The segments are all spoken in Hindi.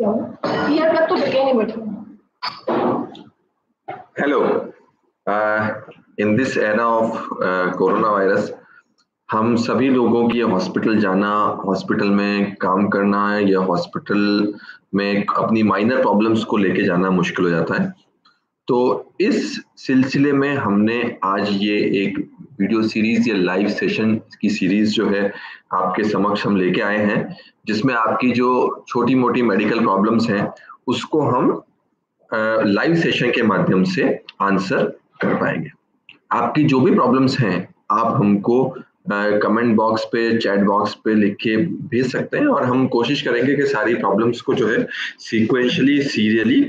Hello in this era of corona virus हम सभी लोगों की हॉस्पिटल जाना हॉस्पिटल में काम करना या हॉस्पिटल में अपनी माइनर प्रॉब्लम्स को लेके जाना मुश्किल हो जाता है तो इस सिलसिले में हमने आज ये एक वीडियो सीरीज या लाइव सेशन की सीरीज जो है आपके समक्ष हम लेके आए हैं जिसमें आपकी जो छोटी मोटी मेडिकल प्रॉब्लम्स हैं उसको हम लाइव सेशन के माध्यम से आंसर कर पाएंगे आपकी जो भी प्रॉब्लम्स हैं आप हमको कमेंट बॉक्स पे चैट बॉक्स पे लिख के भेज सकते हैं और हम कोशिश करेंगे कि सारी प्रॉब्लम्स को जो है सीक्वेंशली सीरियली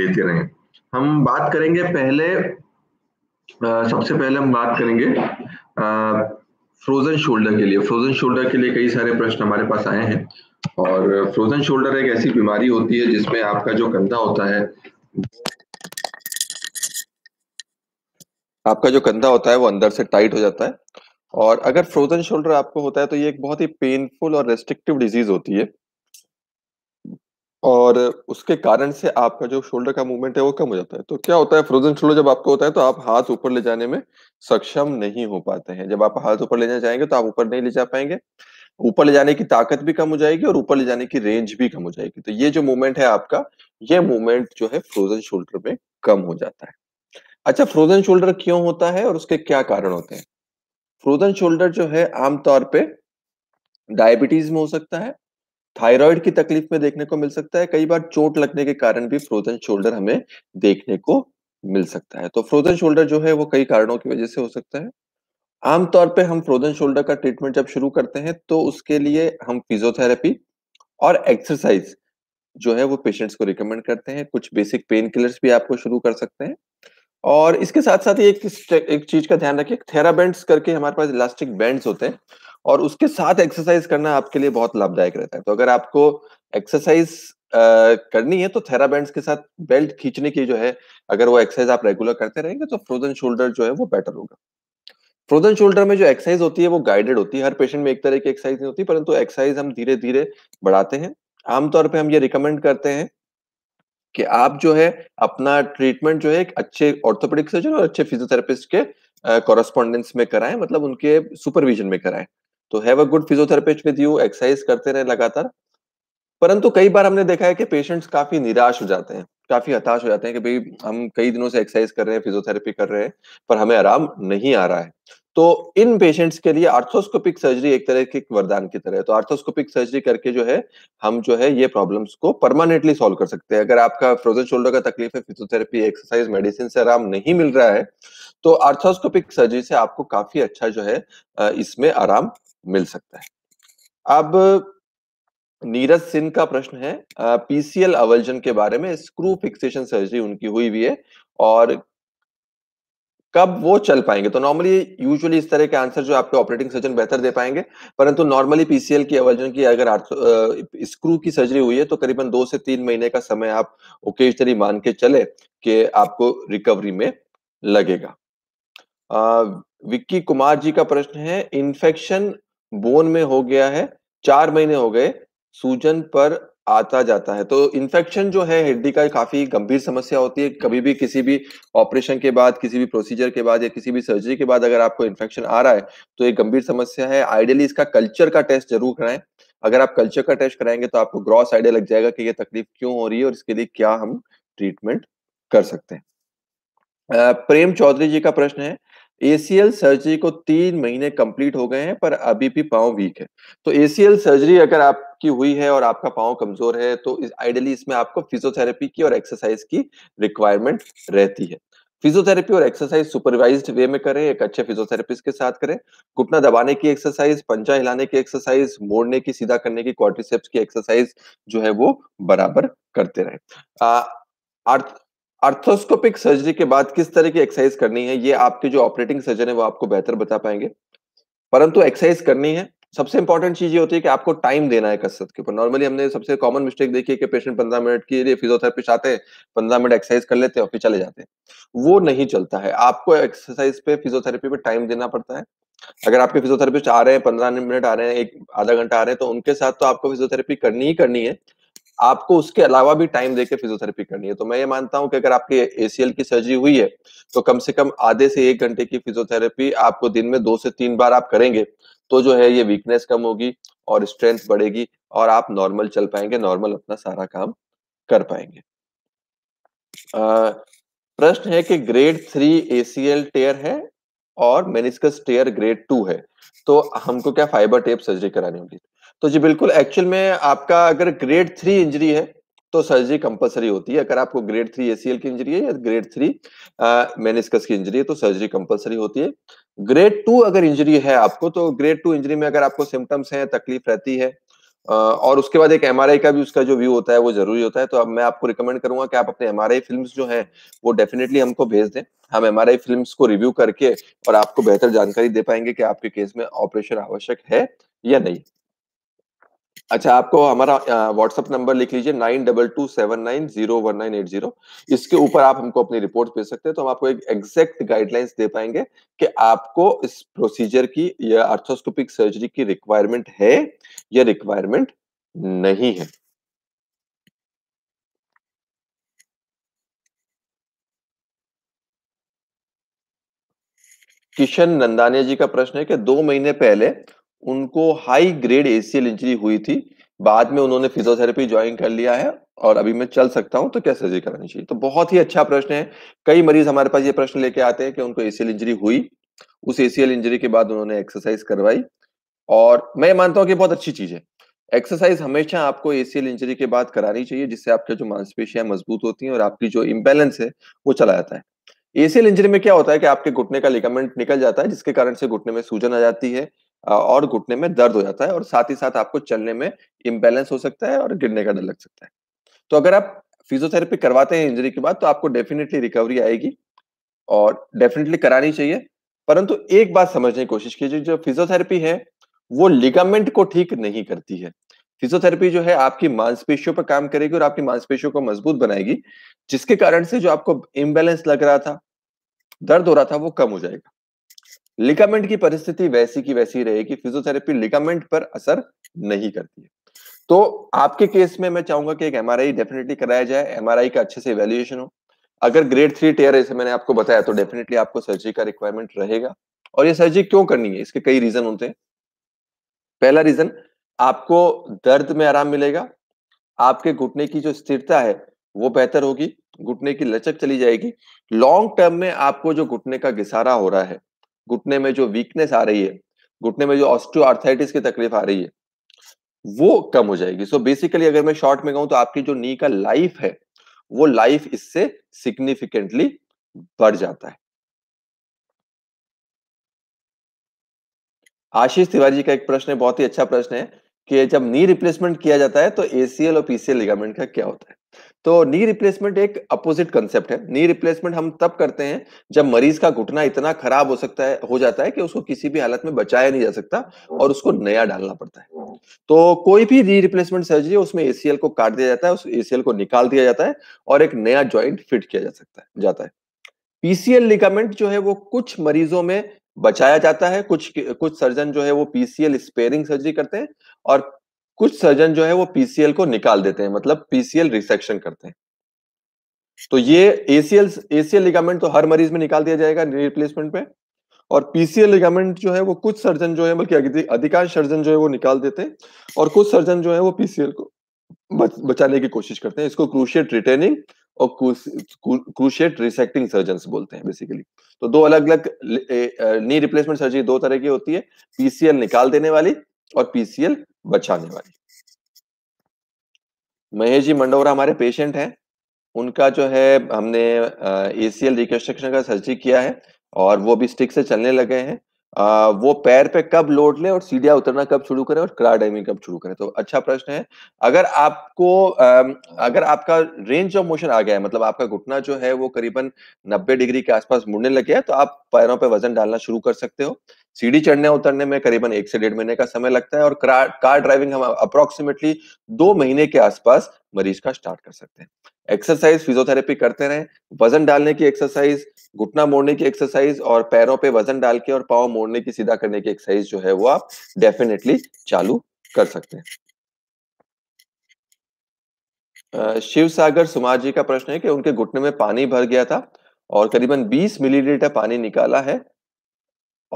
लेते रहें हम बात करेंगे पहले आ, सबसे पहले हम बात करेंगे फ्रोजन शोल्डर के लिए फ्रोजन शोल्डर के लिए कई सारे प्रश्न हमारे पास आए हैं और फ्रोजन शोल्डर एक ऐसी बीमारी होती है जिसमें आपका जो कंधा होता है आपका जो कंधा होता है वो अंदर से टाइट हो जाता है और अगर फ्रोजन शोल्डर आपको होता है तो ये एक बहुत ही पेनफुल और रेस्ट्रिक्टिव डिजीज होती है और उसके कारण से आपका जो शोल्डर का मूवमेंट है वो कम हो जाता है तो क्या होता है फ्रोजन शोल्डर जब आपको होता है तो आप हाथ ऊपर ले जाने में सक्षम नहीं हो पाते हैं जब आप हाथ ऊपर ले जाना चाहेंगे तो आप ऊपर नहीं ले जा पाएंगे ऊपर ले जाने की ताकत भी कम हो जाएगी और ऊपर ले जाने की रेंज भी कम हो जाएगी तो ये जो मूवमेंट है आपका ये मूवमेंट जो है फ्रोजन शोल्डर में कम हो जाता है अच्छा फ्रोजन शोल्डर क्यों होता है और उसके क्या कारण होते हैं फ्रोजन शोल्डर जो है आमतौर पर डायबिटीज में हो सकता है थायराइड की तकलीफ में देखने को मिल सकता है कई बार चोट लगने के कारण भी फ्रोजन शोल्डर हमें देखने को मिल सकता है तो फ्रोजन शोल्डर जो है वो कई कारणों की वजह से हो सकता है आमतौर पे हम फ्रोजन शोल्डर का ट्रीटमेंट जब शुरू करते हैं तो उसके लिए हम फिजियोथेरेपी और एक्सरसाइज जो है वो पेशेंट्स को रिकमेंड करते हैं कुछ बेसिक पेन किलर्स भी आपको शुरू कर सकते हैं और इसके साथ साथ एक एक चीज का ध्यान रखिए थेराबेंड्स करके हमारे पास इलास्टिक बैंड्स होते हैं और उसके साथ एक्सरसाइज करना आपके लिए बहुत लाभदायक रहता है तो अगर आपको एक्सरसाइज करनी है तो थेराबैंड्स के साथ बेल्ट खींचने की जो है अगर वो एक्सरसाइज आप रेगुलर करते रहेंगे तो फ्रोजन शोल्डर जो है वो बेटर होगा फ्रोजन शोल्डर में जो एक्सरसाइज होती है वो गाइडेड होती है हर पेशेंट में एक तरह की एक्सरसाइज नहीं होती परंतु एक्सरसाइज हम धीरे धीरे बढ़ाते हैं आमतौर पर हम ये रिकमेंड करते हैं कि आप जो है अपना ट्रीटमेंट जो है एक अच्छे ऑर्थोपेडिक सर्जन और अच्छे फिजियोथेरेपिस्ट के कॉरेस्पॉन्डेंस में कराएं मतलब उनके सुपरविजन में कराएं तो have a good physiotherapist with you exercise करते रहे लगातार परंतु कई बार हमने देखा है कि पेशेंट्स काफी निराश हो जाते हैं काफी हताश हो जाते हैं कि भाई हम कई दिनों से एक्सरसाइज कर रहे हैं फिजियोथेरेपी कर रहे हैं पर हमें आराम नहीं आ रहा है तो इन पेशेंट्स के लिए आर्थोस्कोपिक सर्जरी एक तरह की वरदान की तरह है तो आर्थोस्कोपिक सर्जरी करके जो है हम जो है ये प्रॉब्लम्स को परमानेंटली सॉल्व कर सकते हैं अगर आपका फ्रोजन शोल्डर का तकलीफ है फिजियोथेरेपी एक्सरसाइज मेडिसिन से आराम नहीं मिल रहा है तो आर्थोस्कोपिक सर्जरी से आपको काफी अच्छा जो है इसमें आराम मिल सकता है अब नीरज सिंह का प्रश्न है पीसीएल अवर्जन के बारे में स्क्रू फिक्सेशन सर्जरी उनकी हुई भी है और कब वो चल पाएंगे तो नॉर्मली यूजुअली इस तरह के आंसर जो आपके ऑपरेटिंग सर्जन बेहतर दे पाएंगे परंतु नॉर्मली पीसीएल की अवर्जन की अगर स्क्रू की सर्जरी हुई है तो करीबन दो से तीन महीने का समय आप ओकेजनली मान के चले कि आपको रिकवरी में लगेगा आ, विक्की कुमार जी का प्रश्न है इन्फेक्शन बोन में हो गया है चार महीने हो गए सूजन पर आता जाता है तो इन्फेक्शन जो है हड्डी का काफी गंभीर समस्या होती है कभी भी किसी भी ऑपरेशन के बाद किसी भी प्रोसीजर के बाद या किसी भी सर्जरी के बाद अगर आपको इन्फेक्शन आ रहा है तो एक गंभीर समस्या है आइडियली इसका कल्चर का टेस्ट जरूर कराएं अगर आप कल्चर का टेस्ट कराएंगे तो आपको ग्रॉस आइडिया लग जाएगा कि ये तकलीफ क्यों हो रही है और इसके लिए क्या हम ट्रीटमेंट कर सकते हैं प्रेम चौधरी जी का प्रश्न है एसीएल सर्जरी को तीन महीने कंप्लीट हो गए हैं पर अभी भी पाँव वीक है तो एसीएल सर्जरी अगर आपकी हुई है और आपका पाँव कमजोर है तो इस, आइडियली इसमें आपको फिजियोथेरेपी की और एक्सरसाइज की रिक्वायरमेंट रहती है फिजियोथेरेपी और एक्सरसाइज सुपरवाइज्ड वे में करें एक अच्छे फिजियोथेरेपिस्ट के साथ करें घुटना दबाने की एक्सरसाइज पंजा हिलाने की एक्सरसाइज मोड़ने की सीधा करने की क्वाड्रिसेप्स की एक्सरसाइज जो है वो बराबर करते रहें अर्थोस्कोपिक सर्जरी के बाद किस तरह की एक्सरसाइज करनी है ये आपके जो ऑपरेटिंग सर्जन है वो आपको बेहतर बता पाएंगे परंतु एक्सरसाइज करनी है सबसे इंपॉर्टेंट चीज ये होती है कि आपको टाइम देना है कसरत के ऊपर नॉर्मली हमने सबसे कॉमन मिस्टेक देखी है कि पेशेंट पंद्रह मिनट के लिए फिजियोथेरेपिस्ट आते हैं पंद्रह मिनट एक्सरसाइज कर लेते हैं और फिर चले जाते हैं वो नहीं चलता है आपको एक्सरसाइज पे फिजियोथेरेपी पे टाइम देना पड़ता है अगर आपके फिजियोथेरेपिस्ट आ रहे हैं पंद्रह मिनट आ रहे हैं एक आधा घंटा आ रहे हैं तो उनके साथ तो आपको फिजियोथेरेपी करनी ही करनी है आपको उसके अलावा भी टाइम देके फिजियोथेरेपी करनी है तो मैं ये मानता हूँ कि अगर आपकी एसीएल की सर्जरी हुई है तो कम से कम आधे से एक घंटे की फिजियोथेरेपी आपको दिन में दो से तीन बार आप करेंगे तो जो है ये वीकनेस कम होगी और स्ट्रेंथ बढ़ेगी और आप नॉर्मल चल पाएंगे नॉर्मल अपना सारा काम कर पाएंगे प्रश्न है कि ग्रेड थ्री एसीएल टेयर है और मेनिस्कस टेयर ग्रेड टू है तो हमको क्या फाइबर टेप सर्जरी करानी होगी तो जी बिल्कुल एक्चुअल में आपका अगर ग्रेड थ्री इंजरी है तो सर्जरी कंपलसरी होती है अगर आपको ग्रेड थ्री एसीएल की इंजरी है या ग्रेड थ्री मेनिस्कस की इंजरी है तो सर्जरी कंपलसरी होती है ग्रेड टू अगर इंजरी है आपको तो ग्रेड टू इंजरी में अगर आपको सिम्टम्स हैं तकलीफ रहती है और उसके बाद एक एम का भी उसका जो व्यू होता है वो जरूरी होता है तो अब मैं आपको रिकमेंड करूंगा कि आप अपने एम आर जो है वो डेफिनेटली हमको भेज दें हम एम आर को रिव्यू करके और आपको बेहतर जानकारी दे पाएंगे कि आपके केस में ऑपरेशन आवश्यक है या नहीं अच्छा आपको हमारा व्हाट्सअप नंबर लिख लीजिए nine double two seven nine zero one nine eight zero इसके ऊपर आप हमको अपनी रिपोर्ट भेज सकते हैं तो हम आपको एक एग्जैक्ट गाइडलाइंस दे पाएंगे कि आपको इस प्रोसीजर की या अर्थोस्कोपिक सर्जरी की रिक्वायरमेंट है या रिक्वायरमेंट नहीं है किशन नंदानिया जी का प्रश्न है कि दो महीने पहले उनको हाई ग्रेड एसीएल इंजरी हुई थी बाद में उन्होंने फिजियोथेरेपी ज्वाइन कर लिया है और अभी मैं चल सकता हूं तो क्या सर्जरी करानी चाहिए तो बहुत ही अच्छा प्रश्न है कई मरीज हमारे पास ये प्रश्न लेके आते हैं कि उनको एसीएल इंजरी हुई उस एसीएल इंजरी के बाद उन्होंने एक्सरसाइज करवाई और मैं मानता हूं कि बहुत अच्छी चीज है एक्सरसाइज हमेशा आपको एसीएल इंजरी के बाद करानी चाहिए जिससे आपके जो मांसपेशियां मजबूत होती हैं और आपकी जो इम्बेलेंस है वो चला जाता है एसीएल इंजरी में क्या होता है कि आपके घुटने का लिगामेंट निकल जाता है जिसके कारण से घुटने में सूजन आ जाती है और घुटने में दर्द हो जाता है और साथ ही साथ आपको चलने में इम्बेलेंस हो सकता है और गिरने का डर लग सकता है तो अगर आप फिजियोथेरेपी करवाते हैं इंजरी के बाद तो आपको डेफिनेटली रिकवरी आएगी और डेफिनेटली करानी चाहिए परंतु एक बात समझने की कोशिश कीजिए जो फिजियोथेरेपी है वो लिगामेंट को ठीक नहीं करती है फिजियोथेरेपी जो है आपकी मांसपेशियों पर काम करेगी और आपकी मांसपेशियों को मजबूत बनाएगी जिसके कारण से जो आपको इम्बेलेंस लग रहा था दर्द हो रहा था वो कम हो जाएगा लिकामेंट की परिस्थिति वैसी की वैसी रहेगी फिजियोथेरेपी लिकामेंट पर असर नहीं करती है तो आपके केस में मैं चाहूंगा कि एक एमआरआई डेफिनेटली कराया जाए एमआरआई का अच्छे से इवेल्युएशन हो अगर ग्रेड थ्री टेयर ऐसे मैंने आपको बताया तो डेफिनेटली आपको सर्जरी का रिक्वायरमेंट रहेगा और ये सर्जरी क्यों करनी है इसके कई रीजन होते हैं पहला रीजन आपको दर्द में आराम मिलेगा आपके घुटने की जो स्थिरता है वो बेहतर होगी घुटने की लचक चली जाएगी लॉन्ग टर्म में आपको जो घुटने का घिसारा हो रहा है घुटने में जो वीकनेस आ रही है घुटने में जो ऑस्टियोआर्थराइटिस की तकलीफ आ रही है वो कम हो जाएगी सो so बेसिकली अगर मैं शॉर्ट में कहूं तो आपकी जो नी का लाइफ है वो लाइफ इससे सिग्निफिकेंटली बढ़ जाता है आशीष तिवारी जी का एक प्रश्न है बहुत ही अच्छा प्रश्न है कि जब नी रिप्लेसमेंट किया जाता है तो एसीएल और पीसीएल लिगामेंट का क्या होता है तो नी रिप्लेसमेंट एक अपोजिट कंसेप्ट है नी रिप्लेसमेंट हम तब करते हैं जब मरीज का घुटना इतना खराब हो सकता है हो जाता है कि उसको किसी भी हालत में बचाया नहीं जा सकता और उसको नया डालना पड़ता है तो कोई भी नी रिप्लेसमेंट सर्जरी है उसमें एसीएल को काट दिया जाता है उस एसीएल को निकाल दिया जाता है और एक नया ज्वाइंट फिट किया जा सकता है जाता है पीसीएल लिगामेंट जो है वो कुछ मरीजों में बचाया जाता है कुछ कुछ सर्जन जो है वो पीसीएल स्पेयरिंग सर्जरी करते हैं और कुछ सर्जन जो है वो पीसीएल को निकाल देते हैं मतलब पीसीएल रिसेक्शन करते हैं तो ये एसीएल एसीएल लिगामेंट तो हर मरीज में निकाल दिया जाएगा रिप्लेसमेंट में और पीसीएल लिगामेंट जो है वो कुछ सर्जन जो है बल्कि अधिकांश सर्जन जो है वो निकाल देते हैं और कुछ सर्जन जो है वो पीसीएल को बच, बचाने की कोशिश करते हैं इसको क्रूशियट रिटेनिंग और क्रूशियट रिसेक्टिंग सर्जन बोलते हैं बेसिकली तो दो अलग अलग नी रिप्लेसमेंट सर्जरी दो तरह की होती है पीसीएल निकाल देने वाली और पीसीएल बचाने वाली महेश जी मंडोरा हमारे पेशेंट हैं उनका जो है हमने एसीएल रिकन्स्ट्रक्शन का सर्जरी किया है और वो भी स्टिक से चलने लगे हैं आ, वो पैर पे कब लोड लें और सीढ़िया उतरना कब शुरू करें और डाइविंग कब शुरू करें तो अच्छा प्रश्न है अगर आपको अगर आपका रेंज ऑफ मोशन आ गया है मतलब आपका घुटना जो है वो करीबन 90 डिग्री के आसपास मुड़ने लग गया है तो आप पैरों पे वजन डालना शुरू कर सकते हो सीढ़ी चढ़ने उतरने में करीबन एक से डेढ़ महीने का समय लगता है और कार ड्राइविंग हम अप्रोक्सीमेटली दो महीने के आसपास मरीज का स्टार्ट कर सकते हैं एक्सरसाइज फिजियोथेरेपी करते रहें वजन डालने की एक्सरसाइज घुटना मोड़ने की एक्सरसाइज और पैरों पे वजन डाल के और पाव मोड़ने की सीधा करने की एक्सरसाइज जो है वो आप डेफिनेटली चालू कर सकते हैं शिव सागर सुमार जी का प्रश्न है कि उनके घुटने में पानी भर गया था और करीबन 20 मिलीलीटर पानी निकाला है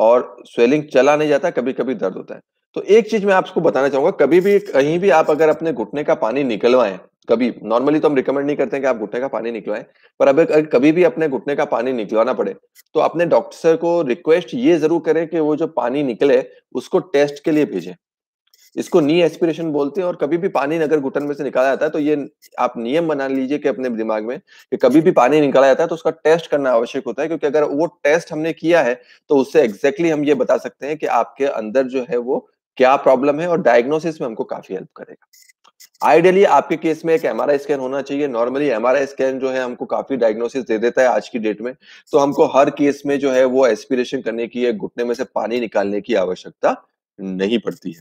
और स्वेलिंग चला नहीं जाता कभी कभी दर्द होता है तो एक चीज मैं आपको बताना चाहूंगा कभी भी कहीं भी आप अगर अपने घुटने का पानी निकलवाएं कभी नॉर्मली तो हम रिकमेंड नहीं करते हैं कि आप घुटने का पानी निकलवाएं पर अब कभी भी अपने घुटने का पानी निकलवाना पड़े तो अपने डॉक्टर को रिक्वेस्ट ये जरूर करें कि वो जो पानी निकले उसको टेस्ट के लिए भेजें इसको नी एस्पिरेशन बोलते हैं और कभी भी पानी अगर घुटन में से निकाला जाता है तो ये आप नियम बना लीजिए कि अपने दिमाग में कि कभी भी पानी निकाला जाता है तो उसका टेस्ट करना आवश्यक होता है क्योंकि अगर वो टेस्ट हमने किया है तो उससे एग्जैक्टली exactly हम ये बता सकते हैं कि आपके अंदर जो है वो क्या प्रॉब्लम है और डायग्नोसिस में हमको काफी हेल्प करेगा आइडियली आपके केस में एक एमआरआई स्कैन होना चाहिए नॉर्मली एमआरआई स्कैन जो है हमको काफी डायग्नोसिस दे देता है आज की डेट में तो हमको हर केस में जो है वो एस्पिरेशन करने की घुटने में से पानी निकालने की आवश्यकता नहीं पड़ती है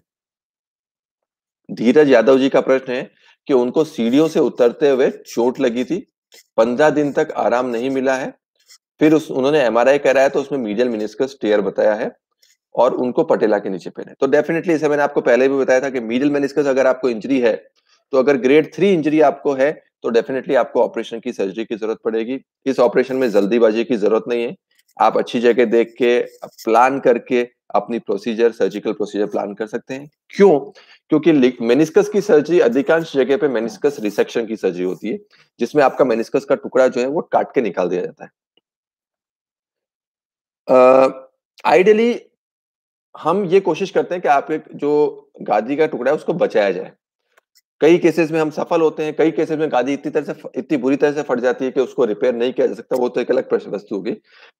धीरज यादव जी का प्रश्न है कि उनको सीढ़ियों से उतरते हुए चोट लगी थी पंद्रह दिन तक आराम नहीं मिला है फिर उस उन्होंने आई कराया तो उसमें मीडियल मिनिस्कस टेयर बताया है और उनको पटेला के नीचे पहने तो डेफिनेटली इसे मैंने आपको पहले भी बताया था कि मीडियल मिनिस्कस अगर आपको इंजरी है तो अगर ग्रेड थ्री इंजरी आपको है तो डेफिनेटली आपको ऑपरेशन की सर्जरी की जरूरत पड़ेगी इस ऑपरेशन में जल्दीबाजी की जरूरत नहीं है आप अच्छी जगह देख के प्लान करके अपनी प्रोसीजर सर्जिकल प्रोसीजर प्लान कर सकते हैं क्यों क्योंकि मेनिस्कस की सर्जरी अधिकांश जगह पे मेनिस्कस रिसेक्शन की सर्जरी होती है जिसमें आपका मेनिस्कस का टुकड़ा जो है वो काट के निकाल दिया जाता है आइडियली हम ये कोशिश करते हैं कि आपके जो गादी का टुकड़ा है उसको बचाया जाए कई केसेस में हम सफल होते हैं कई केसेस में गादी इतनी तरह से इतनी बुरी तरह से फट जाती है कि उसको रिपेयर नहीं किया जा सकता वो तो एक अलग वस्तु होगी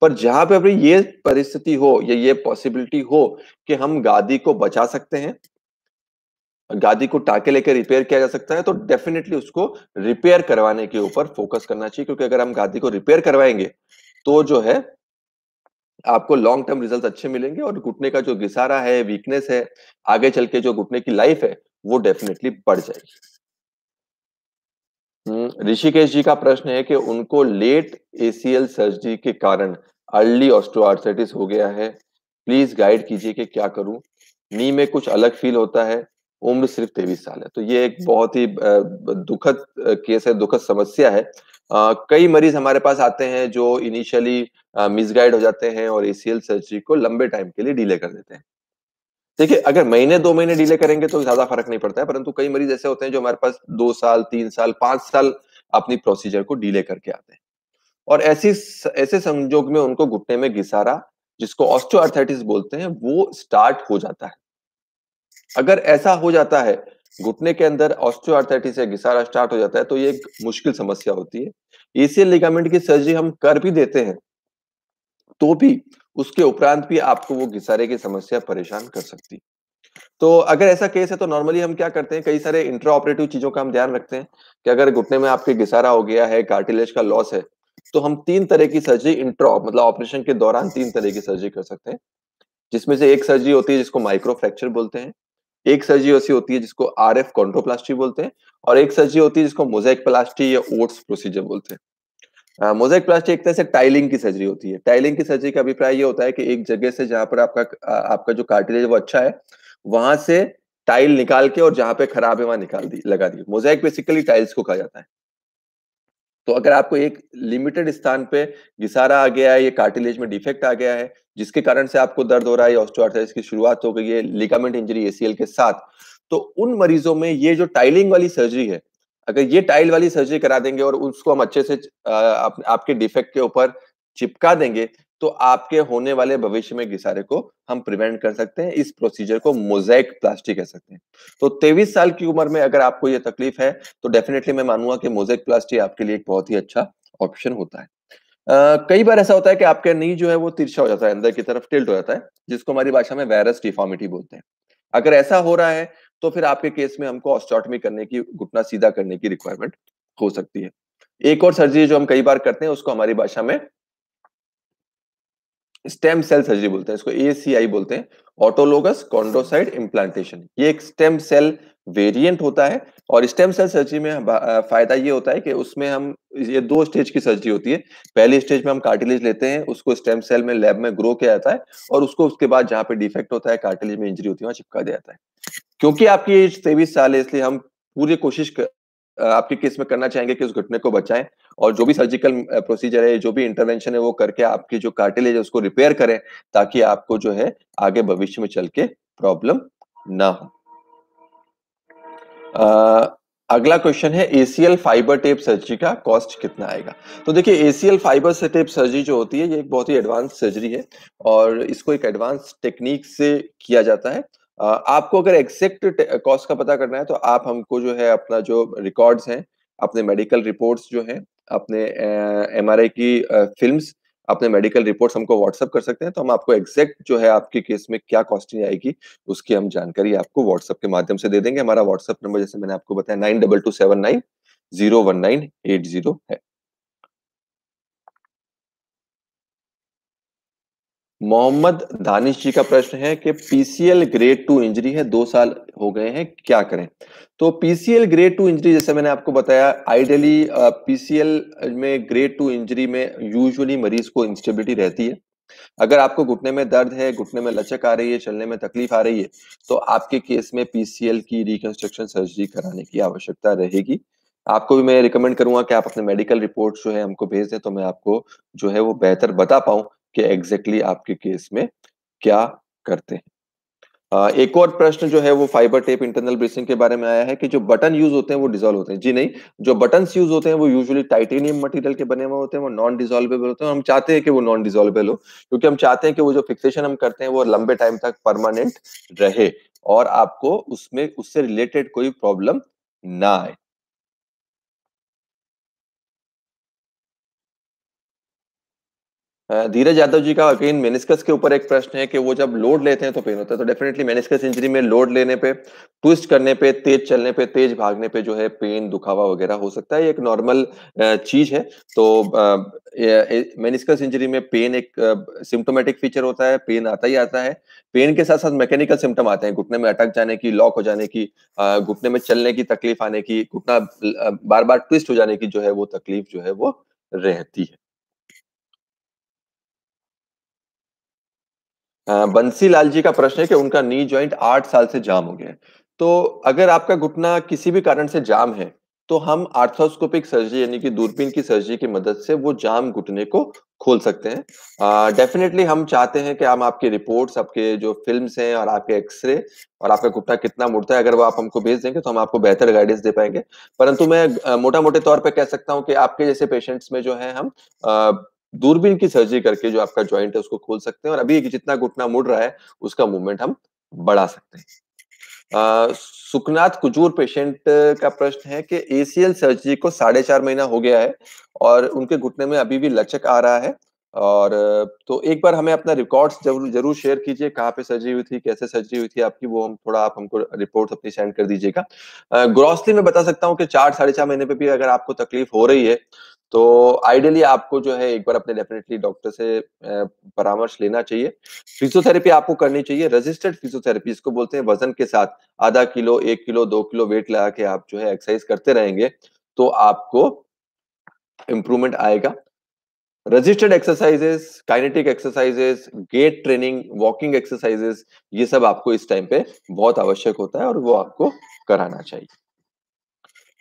पर जहां पे अभी ये परिस्थिति हो या ये पॉसिबिलिटी हो कि हम गादी को बचा सकते हैं गादी को टाके लेकर रिपेयर किया जा सकता है तो डेफिनेटली उसको रिपेयर करवाने के ऊपर फोकस करना चाहिए क्योंकि अगर हम गादी को रिपेयर करवाएंगे तो जो है आपको लॉन्ग टर्म रिजल्ट अच्छे मिलेंगे और घुटने का जो घिसारा है वीकनेस है आगे चल के जो घुटने की लाइफ है वो डेफिनेटली बढ़ जाएगी हम्म, ऋषिकेश जी का प्रश्न है कि उनको लेट एसीएल सर्जरी के कारण अर्ली ऑस्ट्रोआर्थराइटिस हो गया है प्लीज गाइड कीजिए कि क्या करूं नी में कुछ अलग फील होता है उम्र सिर्फ तेईस साल है तो ये एक हम्म। बहुत ही दुखद केस है दुखद समस्या है आ, कई मरीज हमारे पास आते हैं जो इनिशियली मिसगाइड हो जाते हैं और एसीएल सर्जरी को लंबे टाइम के लिए डिले कर देते हैं देखिए अगर महीने दो महीने डिले करेंगे तो ज्यादा फर्क नहीं पड़ता है परंतु कई मरीज ऐसे होते हैं जो हमारे पास दो साल तीन साल पांच साल अपनी प्रोसीजर को डिले करके आते हैं और ऐसी ऐसे संजोग में उनको घुटने में घिसारा जिसको ऑस्टोआर्थराइटिस बोलते हैं वो स्टार्ट हो जाता है अगर ऐसा हो जाता है घुटने के अंदर ऑस्टियोआर्थराइटिस या घिसारा स्टार्ट हो जाता है तो ये एक मुश्किल समस्या होती है एसीएल लिगामेंट की सर्जरी हम कर भी देते हैं तो भी उसके उपरांत भी आपको वो घिसारे की समस्या परेशान कर सकती तो अगर ऐसा केस है तो नॉर्मली हम क्या करते हैं कई सारे इंट्रा ऑपरेटिव चीजों का हम ध्यान रखते हैं कि अगर घुटने में आपके घिसारा हो गया है कार्टिलेज का लॉस है तो हम तीन तरह की सर्जरी इंट्रा मतलब ऑपरेशन के दौरान तीन तरह की सर्जरी कर सकते हैं जिसमें से एक सर्जरी होती है जिसको माइक्रो फ्रैक्चर बोलते हैं एक सर्जरी ऐसी होती है जिसको आर एफ कॉन्ट्रोप्लास्टी बोलते हैं और एक सर्जरी होती है जिसको मोजेक प्लास्टी या ओट्स प्रोसीजर बोलते हैं मोजेक प्लास्टी एक तरह से टाइलिंग की सर्जरी होती है टाइलिंग की सर्जरी का अभिप्राय ये होता है कि एक जगह से जहां पर आपका आपका जो कार्टिलेज वो अच्छा है वहां से टाइल निकाल के और जहां पे खराब है वहां निकाल दी लगा दी मोजेक बेसिकली टाइल्स को कहा जाता है तो अगर आपको एक लिमिटेड स्थान पे घिसारा आ गया है ये कार्टिलेज में डिफेक्ट आ गया है जिसके कारण से आपको दर्द हो रहा है ऑस्टोआर्थराइटिस की शुरुआत हो गई है लिगामेंट इंजरी एसीएल के साथ तो उन मरीजों में ये जो टाइलिंग वाली सर्जरी है अगर ये टाइल वाली सर्जरी करा देंगे और उसको हम अच्छे से आप, आपके डिफेक्ट के ऊपर चिपका देंगे तो आपके होने वाले भविष्य में घिसारे को हम प्रिवेंट कर सकते हैं इस प्रोसीजर को मोजैक प्लास्टिक कह सकते हैं तो तेईस साल की उम्र में अगर आपको ये तकलीफ है तो डेफिनेटली मैं मानूंगा कि मोजैक प्लास्टिक आपके लिए एक बहुत ही अच्छा ऑप्शन होता है Uh, कई बार ऐसा होता है कि आपके नी जो है वो तिरछा हो जाता है अंदर की तरफ टिल्ट हो जाता है जिसको हमारी भाषा में वायरस डिफॉर्मिटी बोलते हैं अगर ऐसा हो रहा है तो फिर आपके केस में हमको ऑस्टोटमी करने की घुटना सीधा करने की रिक्वायरमेंट हो सकती है एक और सर्जरी जो हम कई बार करते हैं उसको हमारी भाषा में स्टेम सेल सर्जरी बोलते हैं इसको ए बोलते हैं ऑटोलोगस कॉन्ड्रोसाइड इम्प्लांटेशन ये एक स्टेम सेल वेरिएंट होता है और स्टेम सेल सर्जरी में फायदा ये होता है कि उसमें हम ये दो स्टेज की सर्जरी होती है पहले स्टेज में हम कार्टिलेज लेते हैं उसको स्टेम सेल में लैब में ग्रो किया जाता है और उसको उसके बाद जहां पे डिफेक्ट होता है कार्टिलेज में इंजरी होती है वहां चिपका दिया जाता है क्योंकि आपकी एज तेईस साल है इसलिए हम पूरी कोशिश कर, आपके केस में करना चाहेंगे कि उस घुटने को बचाएं और जो भी सर्जिकल प्रोसीजर है जो भी इंटरवेंशन है वो करके आपकी जो कार्टिलेज है उसको रिपेयर करें ताकि आपको जो है आगे भविष्य में चल के प्रॉब्लम ना हो आ, अगला क्वेश्चन है एसीएल फाइबर टेप सर्जरी का कॉस्ट कितना आएगा तो देखिए एसीएल फाइबर से टेप सर्जरी जो होती है ये एक बहुत ही एडवांस सर्जरी है और इसको एक एडवांस टेक्निक से किया जाता है आपको अगर एग्जैक्ट कॉस्ट का पता करना है तो आप हमको जो है अपना जो रिकॉर्ड्स हैं अपने मेडिकल रिपोर्ट्स जो हैं अपने एम की फिल्म अपने मेडिकल रिपोर्ट्स हमको व्हाट्सअप कर सकते हैं तो हम आपको एग्जैक्ट जो है आपके केस में क्या कॉस्टिंग आएगी उसकी हम जानकारी आपको व्हाट्सअप के माध्यम से दे देंगे हमारा व्हाट्सअप नंबर जैसे मैंने आपको बताया nine double two seven nine zero one nine eight zero है मोहम्मद दानिश जी का प्रश्न है कि पीसीएल ग्रेड टू इंजरी है दो साल हो गए हैं क्या करें तो पीसीएल ग्रेड टू इंजरी जैसे मैंने आपको बताया आइडियली पीसीएल में ग्रेड टू इंजरी में यूजुअली मरीज को इंस्टेबिलिटी रहती है अगर आपको घुटने में दर्द है घुटने में लचक आ रही है चलने में तकलीफ आ रही है तो आपके केस में पीसीएल की रिकंस्ट्रक्शन सर्जरी कराने की आवश्यकता रहेगी आपको भी मैं रिकमेंड करूंगा कि आप अपने मेडिकल रिपोर्ट जो है हमको भेज दें तो मैं आपको जो है वो बेहतर बता पाऊं कि एग्जैक्टली आपके केस में क्या करते हैं एक और प्रश्न जो है वो फाइबर टेप इंटरनल ब्रेसिंग के बारे में आया है कि जो बटन यूज होते हैं वो डिजोल्व होते हैं जी नहीं जो बटन यूज होते हैं वो यूजुअली टाइटेनियम मटेरियल के बने हुए होते हैं वो नॉन डिजोल्वेबल होते हैं हम चाहते हैं कि वो नॉन डिजोल्वेबल हो क्योंकि हम चाहते हैं कि वो जो फिक्सेशन हम करते हैं वो लंबे टाइम तक परमानेंट रहे और आपको उसमें उससे रिलेटेड कोई प्रॉब्लम ना आए धीरज यादव जी का अगेन मेनिस्कस के ऊपर एक प्रश्न है कि वो जब लोड लेते हैं तो पेन होता है तो डेफिनेटली मेनिस्कस इंजरी में लोड लेने पे ट्विस्ट करने पे तेज चलने पे तेज भागने पे जो है पेन दुखावा वगैरह हो सकता है एक नॉर्मल चीज है तो मेनिस्कस इंजरी में पेन एक सिम्टोमेटिक फीचर होता है पेन आता ही आता है पेन के साथ साथ मैकेनिकल सिम्टम आते हैं घुटने में अटक जाने की लॉक हो जाने की घुटने में चलने की तकलीफ आने की घुटना बार बार ट्विस्ट हो जाने की जो है वो तकलीफ जो है वो रहती है बंसी लाल जी का प्रश्न है कि उनका नी ज्वाइंट आठ साल से जाम हो गया है तो अगर आपका घुटना किसी भी कारण से जाम है तो हम आर्थोस्कोपिक सर्जरी यानी कि दूरबीन की सर्जरी की मदद से वो जाम घुटने को खोल सकते हैं डेफिनेटली हम चाहते हैं कि हम आपके रिपोर्ट्स आपके जो फिल्म हैं और आपके एक्सरे और आपका घुटना कितना मुड़ता है अगर वो आप हमको भेज देंगे तो हम आपको बेहतर गाइडेंस दे पाएंगे परंतु मैं मोटा मोटे तौर पर कह सकता हूँ कि आपके जैसे पेशेंट्स में जो है हम दूरबीन की सर्जरी करके जो आपका ज्वाइंट है उसको खोल सकते हैं और अभी जितना घुटना मुड़ रहा है उसका मूवमेंट हम बढ़ा सकते हैं सुखनाथ कुजूर पेशेंट का प्रश्न है कि एसीएल सर्जरी को साढ़े चार महीना हो गया है और उनके घुटने में अभी भी लचक आ रहा है और तो एक बार हमें अपना रिकॉर्ड्स जरूर जरूर शेयर कीजिए कहाँ पे सर्जरी हुई थी कैसे सर्जरी हुई थी आपकी वो हम थोड़ा आप हमको रिपोर्ट अपनी सेंड कर दीजिएगा ग्रॉसली मैं बता सकता हूँ कि चार साढ़े चार महीने पे भी अगर आपको तकलीफ हो रही है तो आइडियली आपको जो है एक बार अपने डेफिनेटली डॉक्टर से परामर्श लेना चाहिए फिजियोथेरेपी आपको करनी चाहिए रजिस्टर्ड फिजियोथेरेपी इसको बोलते हैं वजन के साथ आधा किलो एक किलो दो किलो वेट लगा के आप जो है एक्सरसाइज करते रहेंगे तो आपको इम्प्रूवमेंट आएगा registered exercises kinetic exercises gait training walking exercises ये सब आपको इस टाइम पे बहुत आवश्यक होता है और वो आपको कराना चाहिए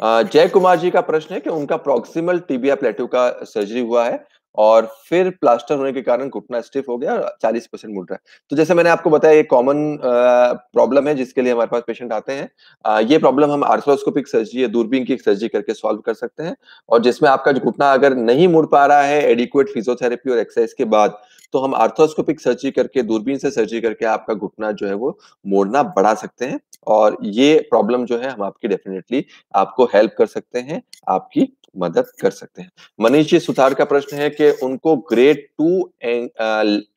जय कुमार जी का प्रश्न है कि उनका प्रॉक्सिमल टीबिया प्लेटो का सर्जरी हुआ है और फिर प्लास्टर होने के कारण घुटना स्टिफ हो गया और 40 परसेंट मुड़ रहा है तो जैसे मैंने आपको बताया ये कॉमन प्रॉब्लम है जिसके लिए हमारे पास पेशेंट आते हैं आ, ये प्रॉब्लम हम आर्थोस्कोपिक सर्जरी या दूरबीन की सर्जरी करके सॉल्व कर सकते हैं और जिसमें आपका घुटना अगर नहीं मुड़ पा रहा है एडिक्वेट फिजियोथेरेपी और एक्सरसाइज के बाद तो हम आर्थोस्कोपिक सर्जरी करके दूरबीन से सर्जरी करके आपका घुटना जो है वो मोड़ना बढ़ा सकते हैं और ये प्रॉब्लम जो है हम आपकी डेफिनेटली आपको हेल्प कर सकते हैं आपकी मदद कर सकते हैं मनीष जी सुथार का प्रश्न है कि उनको ग्रेड टू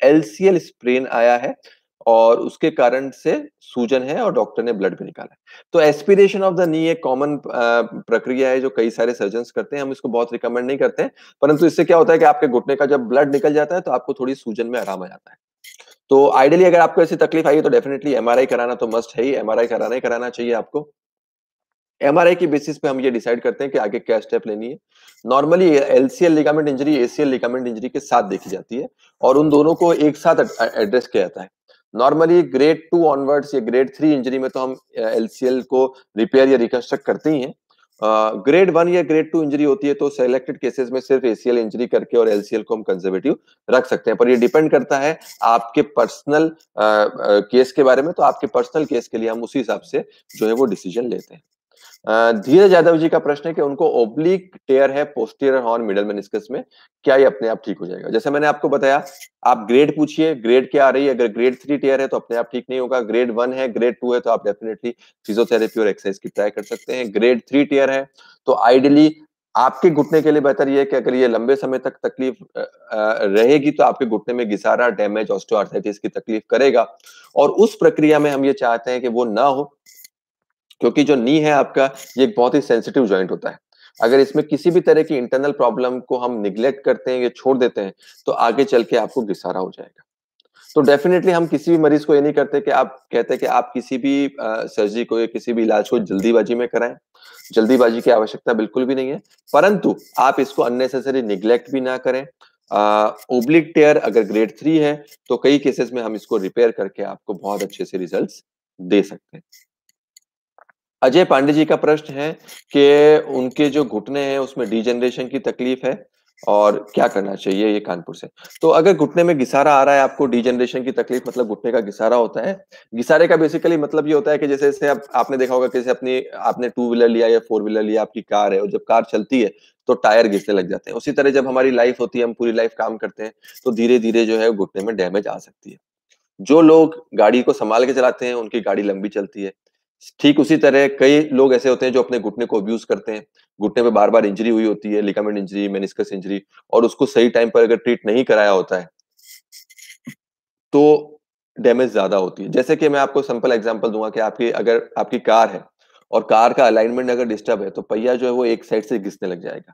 एलसीएल स्प्रेन आया है और उसके कारण से सूजन है और डॉक्टर ने ब्लड भी निकाला तो एस्पिरेशन ऑफ द नी एक कॉमन प्रक्रिया है जो कई सारे सर्जन करते हैं हम इसको बहुत रिकमेंड नहीं करते हैं परंतु इससे क्या होता है कि आपके घुटने का जब ब्लड निकल जाता है तो आपको थोड़ी सूजन में आराम आ जाता है तो आइडियली अगर आपको ऐसी तकलीफ आई है तो डेफिनेटली एम कराना तो मस्ट है ही एम कराना ही कराना चाहिए आपको एमआरआई की बेसिस पे हम ये डिसाइड करते हैं कि आगे क्या स्टेप लेनी है normally LCL ligament injury ACL ligament injury के साथ देखी जाती है और उन दोनों को एक साथ एड्रेस किया जाता है नॉर्मली ग्रेड टू ऑनवर्ड्स या ग्रेड थ्री इंजरी में तो हम एलसीएल uh, को रिपेयर या रिकंस्ट्रक्ट करते ही हैं ग्रेड uh, वन या ग्रेड टू इंजरी होती है तो सेलेक्टेड केसेस में सिर्फ एसीएल इंजरी करके और एलसीएल को हम कंजर्वेटिव रख सकते हैं पर ये डिपेंड करता है आपके पर्सनल केस uh, के बारे में तो आपके पर्सनल केस के लिए हम उसी हिसाब से जो है वो डिसीजन लेते हैं धीरज यादव जी का प्रश्न है कि उनको ओब्लिक टेयर है पोस्टियर हॉर्न मिडल में में क्या ये अपने आप ठीक हो जाएगा जैसे मैंने आपको बताया आप ग्रेड पूछिए ग्रेड क्या आ रही है अगर ग्रेड थ्री टेयर है तो अपने आप ठीक नहीं होगा ग्रेड वन है ग्रेड टू है तो आप डेफिनेटली फिजियोथेरेपी और एक्सरसाइज की ट्राई कर सकते हैं ग्रेड थ्री टेयर है तो आइडियली आपके घुटने के लिए बेहतर यह है कि अगर ये लंबे समय तक तकलीफ रहेगी तो आपके घुटने में घिसारा डैमेज ऑस्टोआर्थाइटिस की तकलीफ करेगा और उस प्रक्रिया में हम ये चाहते हैं कि वो ना हो क्योंकि जो नी है आपका ये एक बहुत ही सेंसिटिव ज्वाइंट होता है अगर इसमें किसी भी तरह की इंटरनल प्रॉब्लम को हम निग्लेक्ट करते हैं या छोड़ देते हैं तो आगे चल के आपको घिसारा हो जाएगा तो डेफिनेटली हम किसी भी मरीज को ये नहीं करते कि आप कहते कि आप किसी भी सर्जरी को या किसी भी इलाज को जल्दीबाजी में कराएं जल्दीबाजी की आवश्यकता बिल्कुल भी नहीं है परंतु आप इसको अननेसेसरी निग्लेक्ट भी ना करें ओब्लिक टेयर अगर ग्रेड थ्री है तो कई केसेस में हम इसको रिपेयर करके आपको बहुत अच्छे से रिजल्ट दे सकते हैं अजय पांडे जी का प्रश्न है कि उनके जो घुटने हैं उसमें डिजेनरेशन की तकलीफ है और क्या करना चाहिए ये कानपुर से तो अगर घुटने में घिसारा आ रहा है आपको डिजेनरेशन की तकलीफ मतलब घुटने का घिसारा होता है घिसारे का बेसिकली मतलब ये होता है कि जैसे जैसे आप, आपने देखा होगा कैसे अपनी आपने टू व्हीलर लिया या फोर व्हीलर लिया आपकी कार है और जब कार चलती है तो टायर घिसने लग जाते हैं उसी तरह जब हमारी लाइफ होती है हम पूरी लाइफ काम करते हैं तो धीरे धीरे जो है घुटने में डैमेज आ सकती है जो लोग गाड़ी को संभाल के चलाते हैं उनकी गाड़ी लंबी चलती है ठीक उसी तरह कई लोग ऐसे होते हैं जो अपने घुटने को अब्यूज करते हैं घुटने पे बार बार इंजरी हुई होती है लिकामेंट इंजरी मेनिस्कस इंजरी और उसको सही टाइम पर अगर ट्रीट नहीं कराया होता है तो डैमेज ज्यादा होती है जैसे कि मैं आपको सिंपल एग्जाम्पल दूंगा कि आपकी अगर आपकी कार है और कार का अलाइनमेंट अगर डिस्टर्ब है तो पहिया जो है वो एक साइड से घिसने लग जाएगा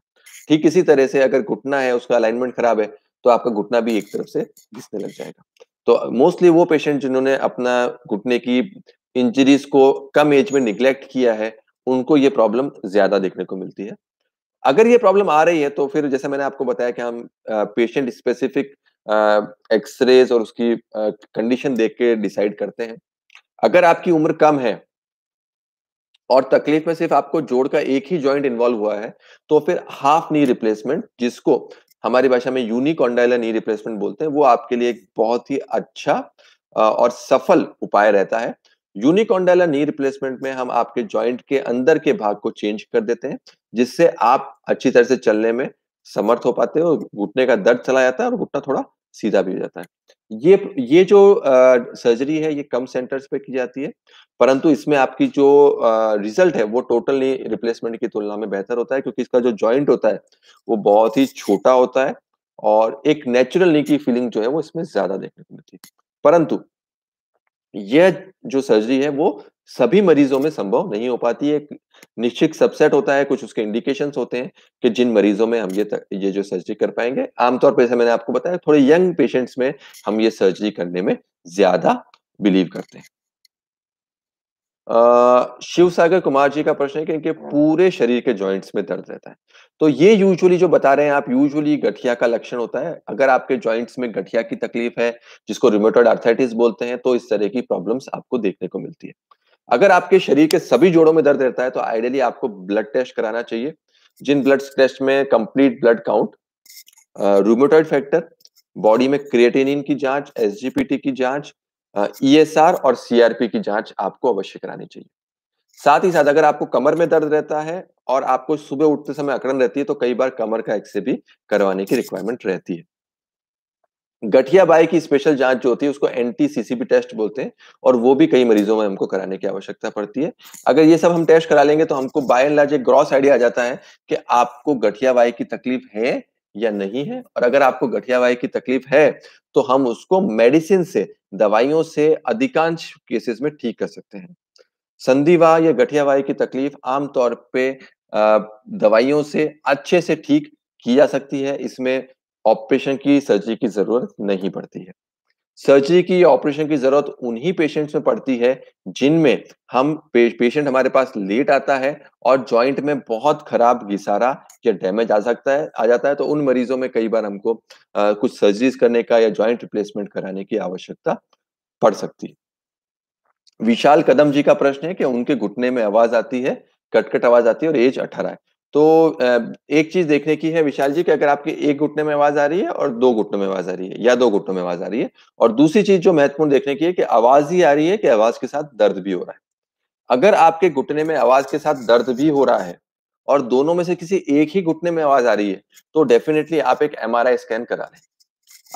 ठीक इसी तरह से अगर घुटना है उसका अलाइनमेंट खराब है तो आपका घुटना भी एक तरफ से घिसने लग जाएगा तो मोस्टली वो पेशेंट जिन्होंने अपना घुटने की इंजरीज को कम एज में निग्लेक्ट किया है उनको ये प्रॉब्लम ज्यादा देखने को मिलती है अगर ये प्रॉब्लम आ रही है तो फिर जैसे मैंने आपको बताया कि हम पेशेंट स्पेसिफिक एक्सरेज और उसकी कंडीशन देख के डिसाइड करते हैं अगर आपकी उम्र कम है और तकलीफ में सिर्फ आपको जोड़ का एक ही जॉइंट इन्वॉल्व हुआ है तो फिर हाफ नी रिप्लेसमेंट जिसको हमारी भाषा में यूनिकॉन्डाइला नी रिप्लेसमेंट बोलते हैं वो आपके लिए एक बहुत ही अच्छा और सफल उपाय रहता है यूनिकॉन्डाला नी रिप्लेसमेंट में हम आपके ज्वाइंट के अंदर के भाग को चेंज कर देते हैं जिससे आप अच्छी तरह से चलने में समर्थ हो पाते हो घुटने का दर्द चला जाता है और घुटना थोड़ा सीधा भी हो जाता है ये ये जो आ, सर्जरी है ये कम सेंटर्स पे की जाती है परंतु इसमें आपकी जो आ, रिजल्ट है वो टोटल नी रिप्लेसमेंट की तुलना में बेहतर होता है क्योंकि इसका जो ज्वाइंट होता है वो बहुत ही छोटा होता है और एक नेचुरल नी की फीलिंग जो है वो इसमें ज्यादा देखने को मिलती है परंतु यह जो सर्जरी है वो सभी मरीजों में संभव नहीं हो पाती है निश्चित सबसेट होता है कुछ उसके इंडिकेशंस होते हैं कि जिन मरीजों में हम ये तर, ये जो सर्जरी कर पाएंगे आमतौर पर जैसे मैंने आपको बताया थोड़े यंग पेशेंट्स में हम ये सर्जरी करने में ज्यादा बिलीव करते हैं शिव सागर कुमार जी का प्रश्न है कि इनके हाँ। पूरे शरीर के जॉइंट्स में दर्द रहता है तो ये यूजुअली जो बता रहे हैं आप यूजुअली गठिया का लक्षण होता है अगर आपके जॉइंट्स में गठिया की तकलीफ है जिसको रिमोटेड आर्थराइटिस बोलते हैं तो इस तरह की प्रॉब्लम्स आपको देखने को मिलती है अगर आपके शरीर के सभी जोड़ों में दर्द रहता है तो आइडियली आपको ब्लड टेस्ट कराना चाहिए जिन ब्लड टेस्ट में complete blood count rheumatoid factor body में क्रिएटिनिन की जांच एसजीपीटी की जांच ईएसआर e और सीआरपी की जांच आपको अवश्य करानी चाहिए साथ ही साथ अगर आपको कमर में दर्द रहता है और आपको सुबह उठते समय अकड़न रहती है तो कई बार कमर का एक्सरे भी करवाने की रिक्वायरमेंट रहती है गठिया बाई की स्पेशल जांच जो होती है उसको एंटी सीसीबी टेस्ट बोलते हैं और वो भी कई मरीजों में हमको कराने की आवश्यकता पड़ती है अगर ये सब हम टेस्ट करा लेंगे तो हमको बाय एंड लार्ज एक ग्रॉस आइडिया आ जाता है कि आपको गठिया बाई की तकलीफ है या नहीं है और अगर आपको गठियावाई की तकलीफ है तो हम उसको मेडिसिन से दवाइयों से अधिकांश केसेस में ठीक कर सकते हैं संधिवा या गठियावाई की तकलीफ आमतौर पे दवाइयों से अच्छे से ठीक की जा सकती है इसमें ऑपरेशन की सर्जरी की जरूरत नहीं पड़ती है सर्जरी की या ऑपरेशन की जरूरत उन्हीं पेशेंट्स में पड़ती है जिनमें हम पेशेंट हमारे पास लेट आता है और जॉइंट में बहुत खराब घिसारा या डैमेज आ सकता है आ जाता है तो उन मरीजों में कई बार हमको आ, कुछ सर्जरीज करने का या जॉइंट रिप्लेसमेंट कराने की आवश्यकता पड़ सकती है विशाल कदम जी का प्रश्न है कि उनके घुटने में आवाज आती है कटकट आवाज आती है और एज अठारह है तो एक चीज देखने की है विशाल जी कि अगर आपके एक घुटने में आवाज आ रही है और दो घुटनों में आवाज आ रही है या दो घुटनों में आवाज आ रही है और दूसरी चीज जो महत्वपूर्ण देखने की है कि आवाज ही आ रही है कि आवाज के साथ दर्द भी हो रहा है अगर आपके घुटने में आवाज के साथ दर्द भी हो रहा है और दोनों में से किसी एक ही घुटने में आवाज आ रही है तो डेफिनेटली आप एक एम स्कैन करा हैं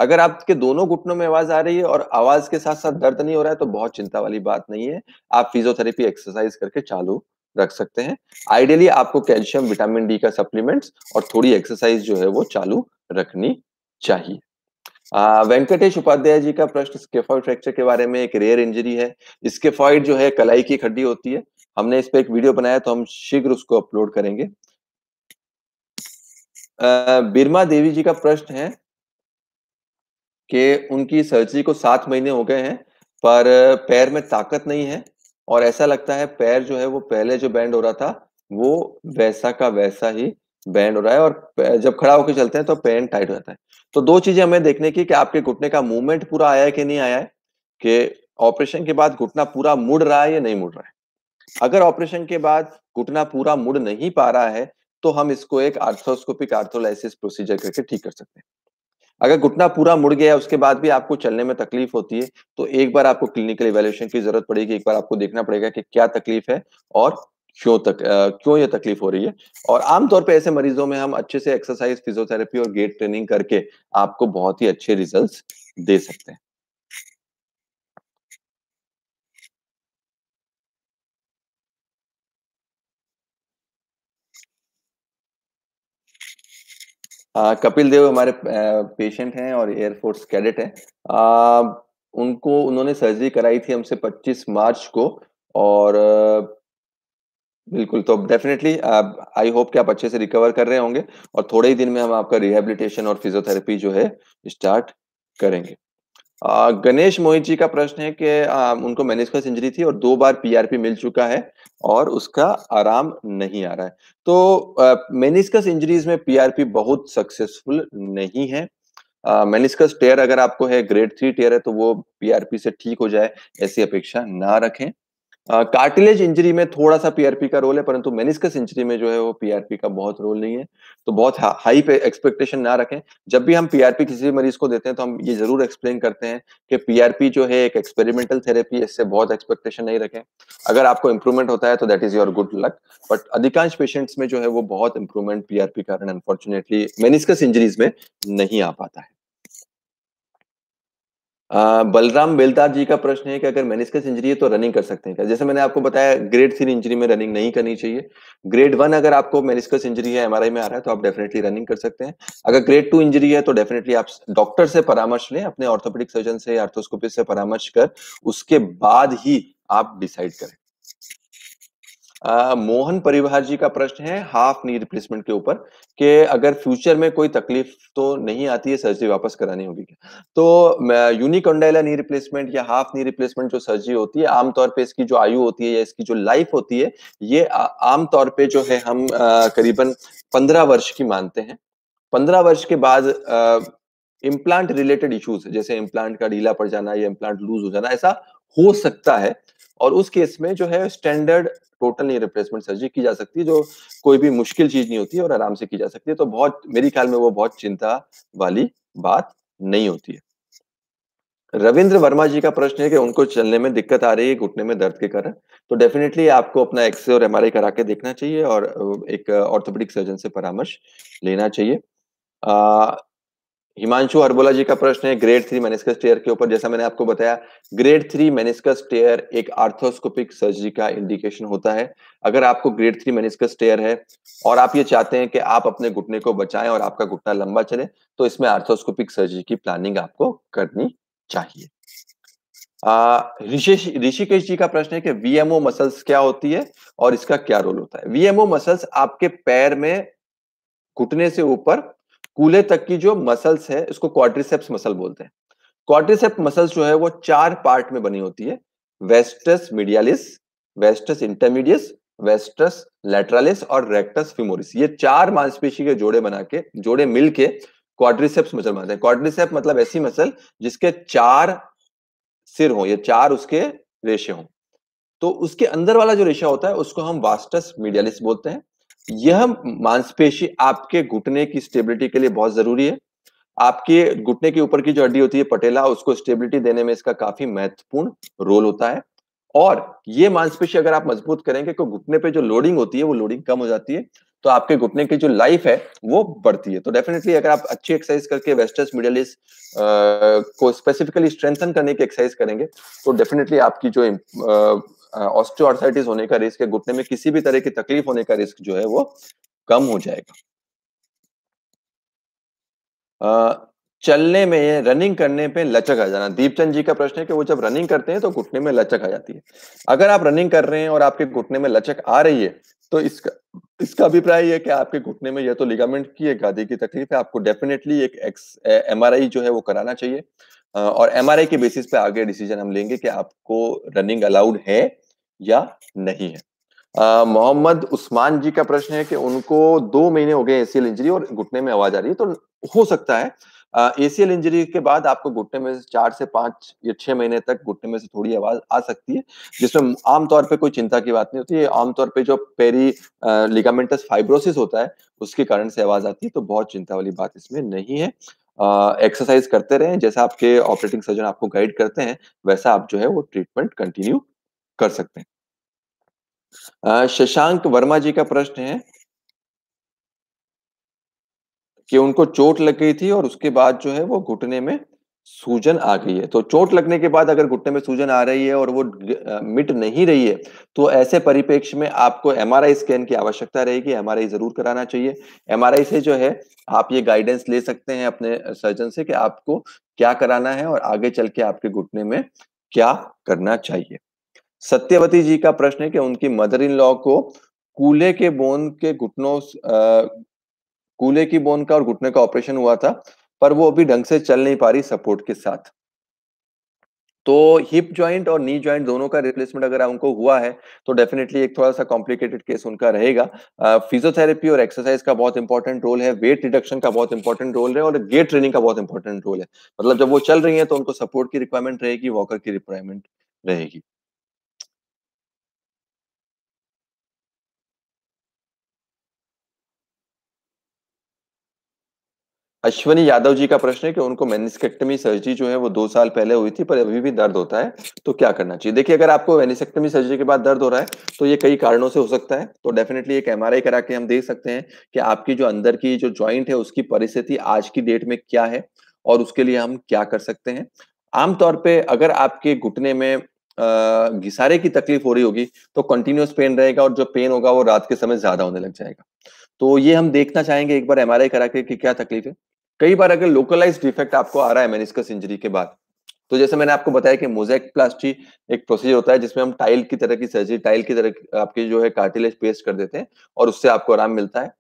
अगर आपके दोनों घुटनों में आवाज आ रही है और आवाज के साथ साथ दर्द नहीं हो रहा है तो बहुत चिंता वाली बात नहीं है आप फिजियोथेरेपी एक्सरसाइज करके चालू रख सकते हैं आइडियली आपको कैल्शियम विटामिन डी का सप्लीमेंट्स और थोड़ी एक्सरसाइज जो है वो चालू रखनी चाहिए वेंकटेश उपाध्याय जी का प्रश्न स्केफॉइड फ्रैक्चर के बारे में एक रेयर इंजरी है स्केफॉइड जो है कलाई की खड्डी होती है हमने इस पर एक वीडियो बनाया तो हम शीघ्र उसको अपलोड करेंगे बिरमा देवी जी का प्रश्न है कि उनकी सर्जरी को सात महीने हो गए हैं पर पैर में ताकत नहीं है और ऐसा लगता है पैर जो है वो पहले जो बैंड हो रहा था वो वैसा का वैसा ही बैंड हो रहा है और जब खड़ा होकर चलते हैं तो पैर टाइट हो जाता है तो दो चीजें हमें देखने की कि आपके घुटने का मूवमेंट पूरा आया है कि नहीं आया है कि ऑपरेशन के बाद घुटना पूरा मुड़ रहा है या नहीं मुड़ रहा है अगर ऑपरेशन के बाद घुटना पूरा मुड़ नहीं पा रहा है तो हम इसको एक आर्थोस्कोपिक आर्थोलाइसिस प्रोसीजर करके ठीक कर सकते हैं अगर घुटना पूरा मुड़ गया उसके बाद भी आपको चलने में तकलीफ होती है तो एक बार आपको क्लिनिकल इवेल्युएशन की जरूरत पड़ेगी एक बार आपको देखना पड़ेगा कि क्या तकलीफ है और क्यों तक आ, क्यों ये तकलीफ हो रही है और आमतौर पर ऐसे मरीजों में हम अच्छे से एक्सरसाइज फिजियोथेरेपी और गेट ट्रेनिंग करके आपको बहुत ही अच्छे रिजल्ट दे सकते हैं आ, कपिल देव हमारे पेशेंट हैं और एयरफोर्स कैडेट हैं उनको उन्होंने सर्जरी कराई थी हमसे 25 मार्च को और बिल्कुल तो डेफिनेटली आई होप कि आप अच्छे से रिकवर कर रहे होंगे और थोड़े ही दिन में हम आपका रिहेबिलिटेशन और फिजियोथेरेपी जो है स्टार्ट करेंगे गणेश मोहित जी का प्रश्न है कि उनको मेनिस्कस इंजरी थी और दो बार पीआरपी मिल चुका है और उसका आराम नहीं आ रहा है तो मेनिस्कस इंजरीज में पीआरपी बहुत सक्सेसफुल नहीं है मेनिस्कस टेयर अगर आपको है ग्रेड थ्री टेयर है तो वो पीआरपी से ठीक हो जाए ऐसी अपेक्षा ना रखें कार्टिलेज uh, इंजरी में थोड़ा सा पीआरपी का रोल है परंतु मेनिस्कस इंजरी में जो है वो पीआरपी का बहुत रोल नहीं है तो बहुत हाई पे एक्सपेक्टेशन ना रखें जब भी हम पीआरपी किसी भी मरीज को देते हैं तो हम ये जरूर एक्सप्लेन करते हैं कि पीआरपी जो है एक एक्सपेरिमेंटल थेरेपी है इससे बहुत एक्सपेक्टेशन नहीं रखें अगर आपको इंप्रूवमेंट होता है तो that is your good luck but अधिकांश पेशेंट्स में जो है वो बहुत इंप्रूवमेंट पीआरपी कारण अनफॉर्चुनेटली मेनिस्कस इंजरीज में नहीं आ पाता है बलराम बेलदार जी का प्रश्न है कि अगर मेनिस्कस इंजरी है तो रनिंग कर सकते हैं क्या जैसे मैंने आपको बताया ग्रेड थ्री इंजरी में रनिंग नहीं करनी चाहिए ग्रेड वन अगर आपको मेनिस्कस इंजरी है एमआरआई में आ रहा है तो आप डेफिनेटली रनिंग कर सकते हैं अगर ग्रेड टू इंजरी है तो डेफिनेटली आप डॉक्टर से परामर्श लें अपने ऑर्थोपेडिक सर्जन से आर्थोस्कोपिस्ट से परामर्श कर उसके बाद ही आप डिसाइड करें मोहन परिवार जी का प्रश्न है हाफ नी रिप्लेसमेंट के ऊपर कि अगर फ्यूचर में कोई तकलीफ तो नहीं आती है सर्जरी वापस करानी होगी क्या तो यूनिकोंडाइला नी रिप्लेसमेंट या हाफ नी रिप्लेसमेंट जो सर्जरी होती है आमतौर पे इसकी जो आयु होती है या इसकी जो लाइफ होती है ये आमतौर पे जो है हम करीबन पंद्रह वर्ष की मानते हैं पंद्रह वर्ष के बाद इम्प्लांट रिलेटेड इश्यूज जैसे इम्प्लांट का ढीला पड़ जाना या इम्प्लांट लूज हो जाना ऐसा हो सकता है और उस केस में जो है स्टैंडर्ड टोटल नहीं रिप्लेसमेंट सर्जरी की जा सकती है जो कोई भी मुश्किल चीज नहीं होती है और आराम से की जा सकती है तो बहुत मेरे ख्याल में वो बहुत चिंता वाली बात नहीं होती है रविंद्र वर्मा जी का प्रश्न है कि उनको चलने में दिक्कत आ रही है घुटने में दर्द के कारण तो डेफिनेटली आपको अपना एक्सरे और एम करा के देखना चाहिए और एक ऑर्थोपेडिक सर्जन से परामर्श लेना चाहिए हिमांशु हरबोला जी का प्रश्न है ग्रेड थ्री मेनिस्कस टेयर के ऊपर जैसा मैंने आपको बताया ग्रेड थ्री मेनिस्कस टेयर एक आर्थोस्कोपिक सर्जरी का इंडिकेशन होता है अगर आपको ग्रेड थ्री मेनिस्कस टेयर है और आप ये चाहते हैं कि आप अपने घुटने को बचाएं और आपका घुटना लंबा चले तो इसमें आर्थोस्कोपिक सर्जरी की प्लानिंग आपको करनी चाहिए ऋषिकेश जी का प्रश्न है कि वीएमओ मसल्स क्या होती है और इसका क्या रोल होता है वीएमओ मसल्स आपके पैर में घुटने से ऊपर कूले तक की जो मसल्स है उसको क्वाड्रिसेप्स मसल बोलते हैं क्वाड्रिसेप्स मसल्स जो है वो चार पार्ट में बनी होती है vastus medialis vastus intermedius vastus lateralis और रेक्टस फिमोरिस ये चार मांसपेशी के जोड़े बना के जोड़े मिल के क्वाड्रिसेप्स मसल बनाते हैं क्वाड्रिसेप मतलब ऐसी मसल जिसके चार सिर हो ये चार उसके रेशे हों तो उसके अंदर वाला जो रेशा होता है उसको हम वास्टस मीडियालिस बोलते हैं यह मांसपेशी आपके घुटने की स्टेबिलिटी के लिए बहुत जरूरी है आपके घुटने के ऊपर की जो हड्डी होती है पटेला उसको स्टेबिलिटी देने में इसका काफी महत्वपूर्ण रोल होता है और ये मांसपेशी अगर आप मजबूत करेंगे तो घुटने पे जो लोडिंग होती है वो लोडिंग कम हो जाती है तो आपके घुटने की जो लाइफ है वो बढ़ती है तो डेफिनेटली अगर आप अच्छी एक्सरसाइज करके वेस्टर्स मिडल ईस्ट को स्पेसिफिकली स्ट्रेंथन करने की एक्सरसाइज करेंगे तो डेफिनेटली आपकी जो ऑस्टियोआर्थराइटिस होने का रिस्क है घुटने में किसी भी तरह की तकलीफ होने का रिस्क जो है वो कम हो जाएगा चलने में रनिंग करने पे लचक आ जाना दीपचंद जी का प्रश्न है कि वो जब रनिंग करते हैं तो घुटने में लचक आ जाती है अगर आप रनिंग कर रहे हैं और आपके घुटने में लचक आ रही है तो इसका इसका अभिप्राय यह कि आपके घुटने में यह तो लिगामेंट की एक गादी की तकलीफ है आपको डेफिनेटली एक एक्स एम जो है वो कराना चाहिए और एम के बेसिस पे आगे डिसीजन हम लेंगे कि आपको रनिंग अलाउड है या नहीं है मोहम्मद उस्मान जी का प्रश्न है कि उनको दो महीने हो गए एसीएल इंजरी और घुटने में आवाज आ रही है तो हो सकता है एसीएल uh, इंजरी के बाद आपको घुटने में चार से पांच या छह महीने तक घुटने में से थोड़ी आवाज आ सकती है जिसमें आमतौर पे कोई चिंता की बात नहीं होती है आमतौर पे जो पेरी लिगामेंटस फाइब्रोसिस होता है उसके कारण से आवाज आती है तो बहुत चिंता वाली बात इसमें नहीं है एक्सरसाइज uh, करते रहें जैसा आपके ऑपरेटिंग सर्जन आपको गाइड करते हैं वैसा आप जो है वो ट्रीटमेंट कंटिन्यू कर सकते हैं शशांक वर्मा जी का प्रश्न है कि उनको चोट लग गई थी और उसके बाद जो है वो घुटने में सूजन आ गई है तो चोट लगने के बाद अगर घुटने में सूजन आ रही है और वो मिट नहीं रही है तो ऐसे परिपेक्ष में आपको एमआरआई स्कैन की आवश्यकता रहेगी एमआरआई जरूर कराना चाहिए एमआरआई से जो है आप ये गाइडेंस ले सकते हैं अपने सर्जन से कि आपको क्या कराना है और आगे चल के आपके घुटने में क्या करना चाहिए सत्यवती जी का प्रश्न है कि उनकी मदर इन लॉ को कूल्हे के बोन के घुटनों कूले की बोन का और घुटने का ऑपरेशन हुआ था पर वो अभी ढंग से चल नहीं पा रही सपोर्ट के साथ तो हिप जॉइंट और नी जॉइंट दोनों का रिप्लेसमेंट अगर उनको हुआ है तो डेफिनेटली एक थोड़ा सा कॉम्प्लिकेटेड केस उनका रहेगा फिजियोथेरेपी और एक्सरसाइज का बहुत इंपॉर्टेंट रोल है वेट रिडक्शन का बहुत इंपॉर्टेंट रोल है और गेट ट्रेनिंग का बहुत इंपॉर्टेंट रोल है मतलब जब वो चल रही है तो उनको सपोर्ट की रिक्वायरमेंट रहेगी वॉकर की रिक्वायरमेंट रहेगी अश्वनी यादव जी का प्रश्न है कि उनको मेनिस्केक्टमी सर्जरी जो है वो दो साल पहले हुई थी पर अभी भी दर्द होता है तो क्या करना चाहिए देखिए अगर आपको मेनिस्केक्टमी सर्जरी के बाद दर्द हो रहा है तो ये कई कारणों से हो सकता है तो डेफिनेटली एक एमआरआई करा के हम देख सकते हैं कि आपकी जो अंदर की जो ज्वाइंट है उसकी परिस्थिति आज की डेट में क्या है और उसके लिए हम क्या कर सकते हैं आमतौर पर अगर आपके घुटने में घिसारे की तकलीफ हो रही होगी तो कंटिन्यूस पेन रहेगा और जो पेन होगा वो रात के समय ज्यादा होने लग जाएगा तो ये हम देखना चाहेंगे एक बार एमआरआई करा के कि क्या तकलीफ है कई बार अगर लोकलाइज डिफेक्ट आपको आ रहा है मेनिस्कस इंजरी के बाद तो जैसे मैंने आपको बताया कि मोजेक प्लास्टी एक प्रोसीजर होता है जिसमें हम टाइल की तरह की सर्जरी टाइल की तरह आपकी जो है कार्टिलेज पेस्ट कर देते हैं और उससे आपको आराम मिलता है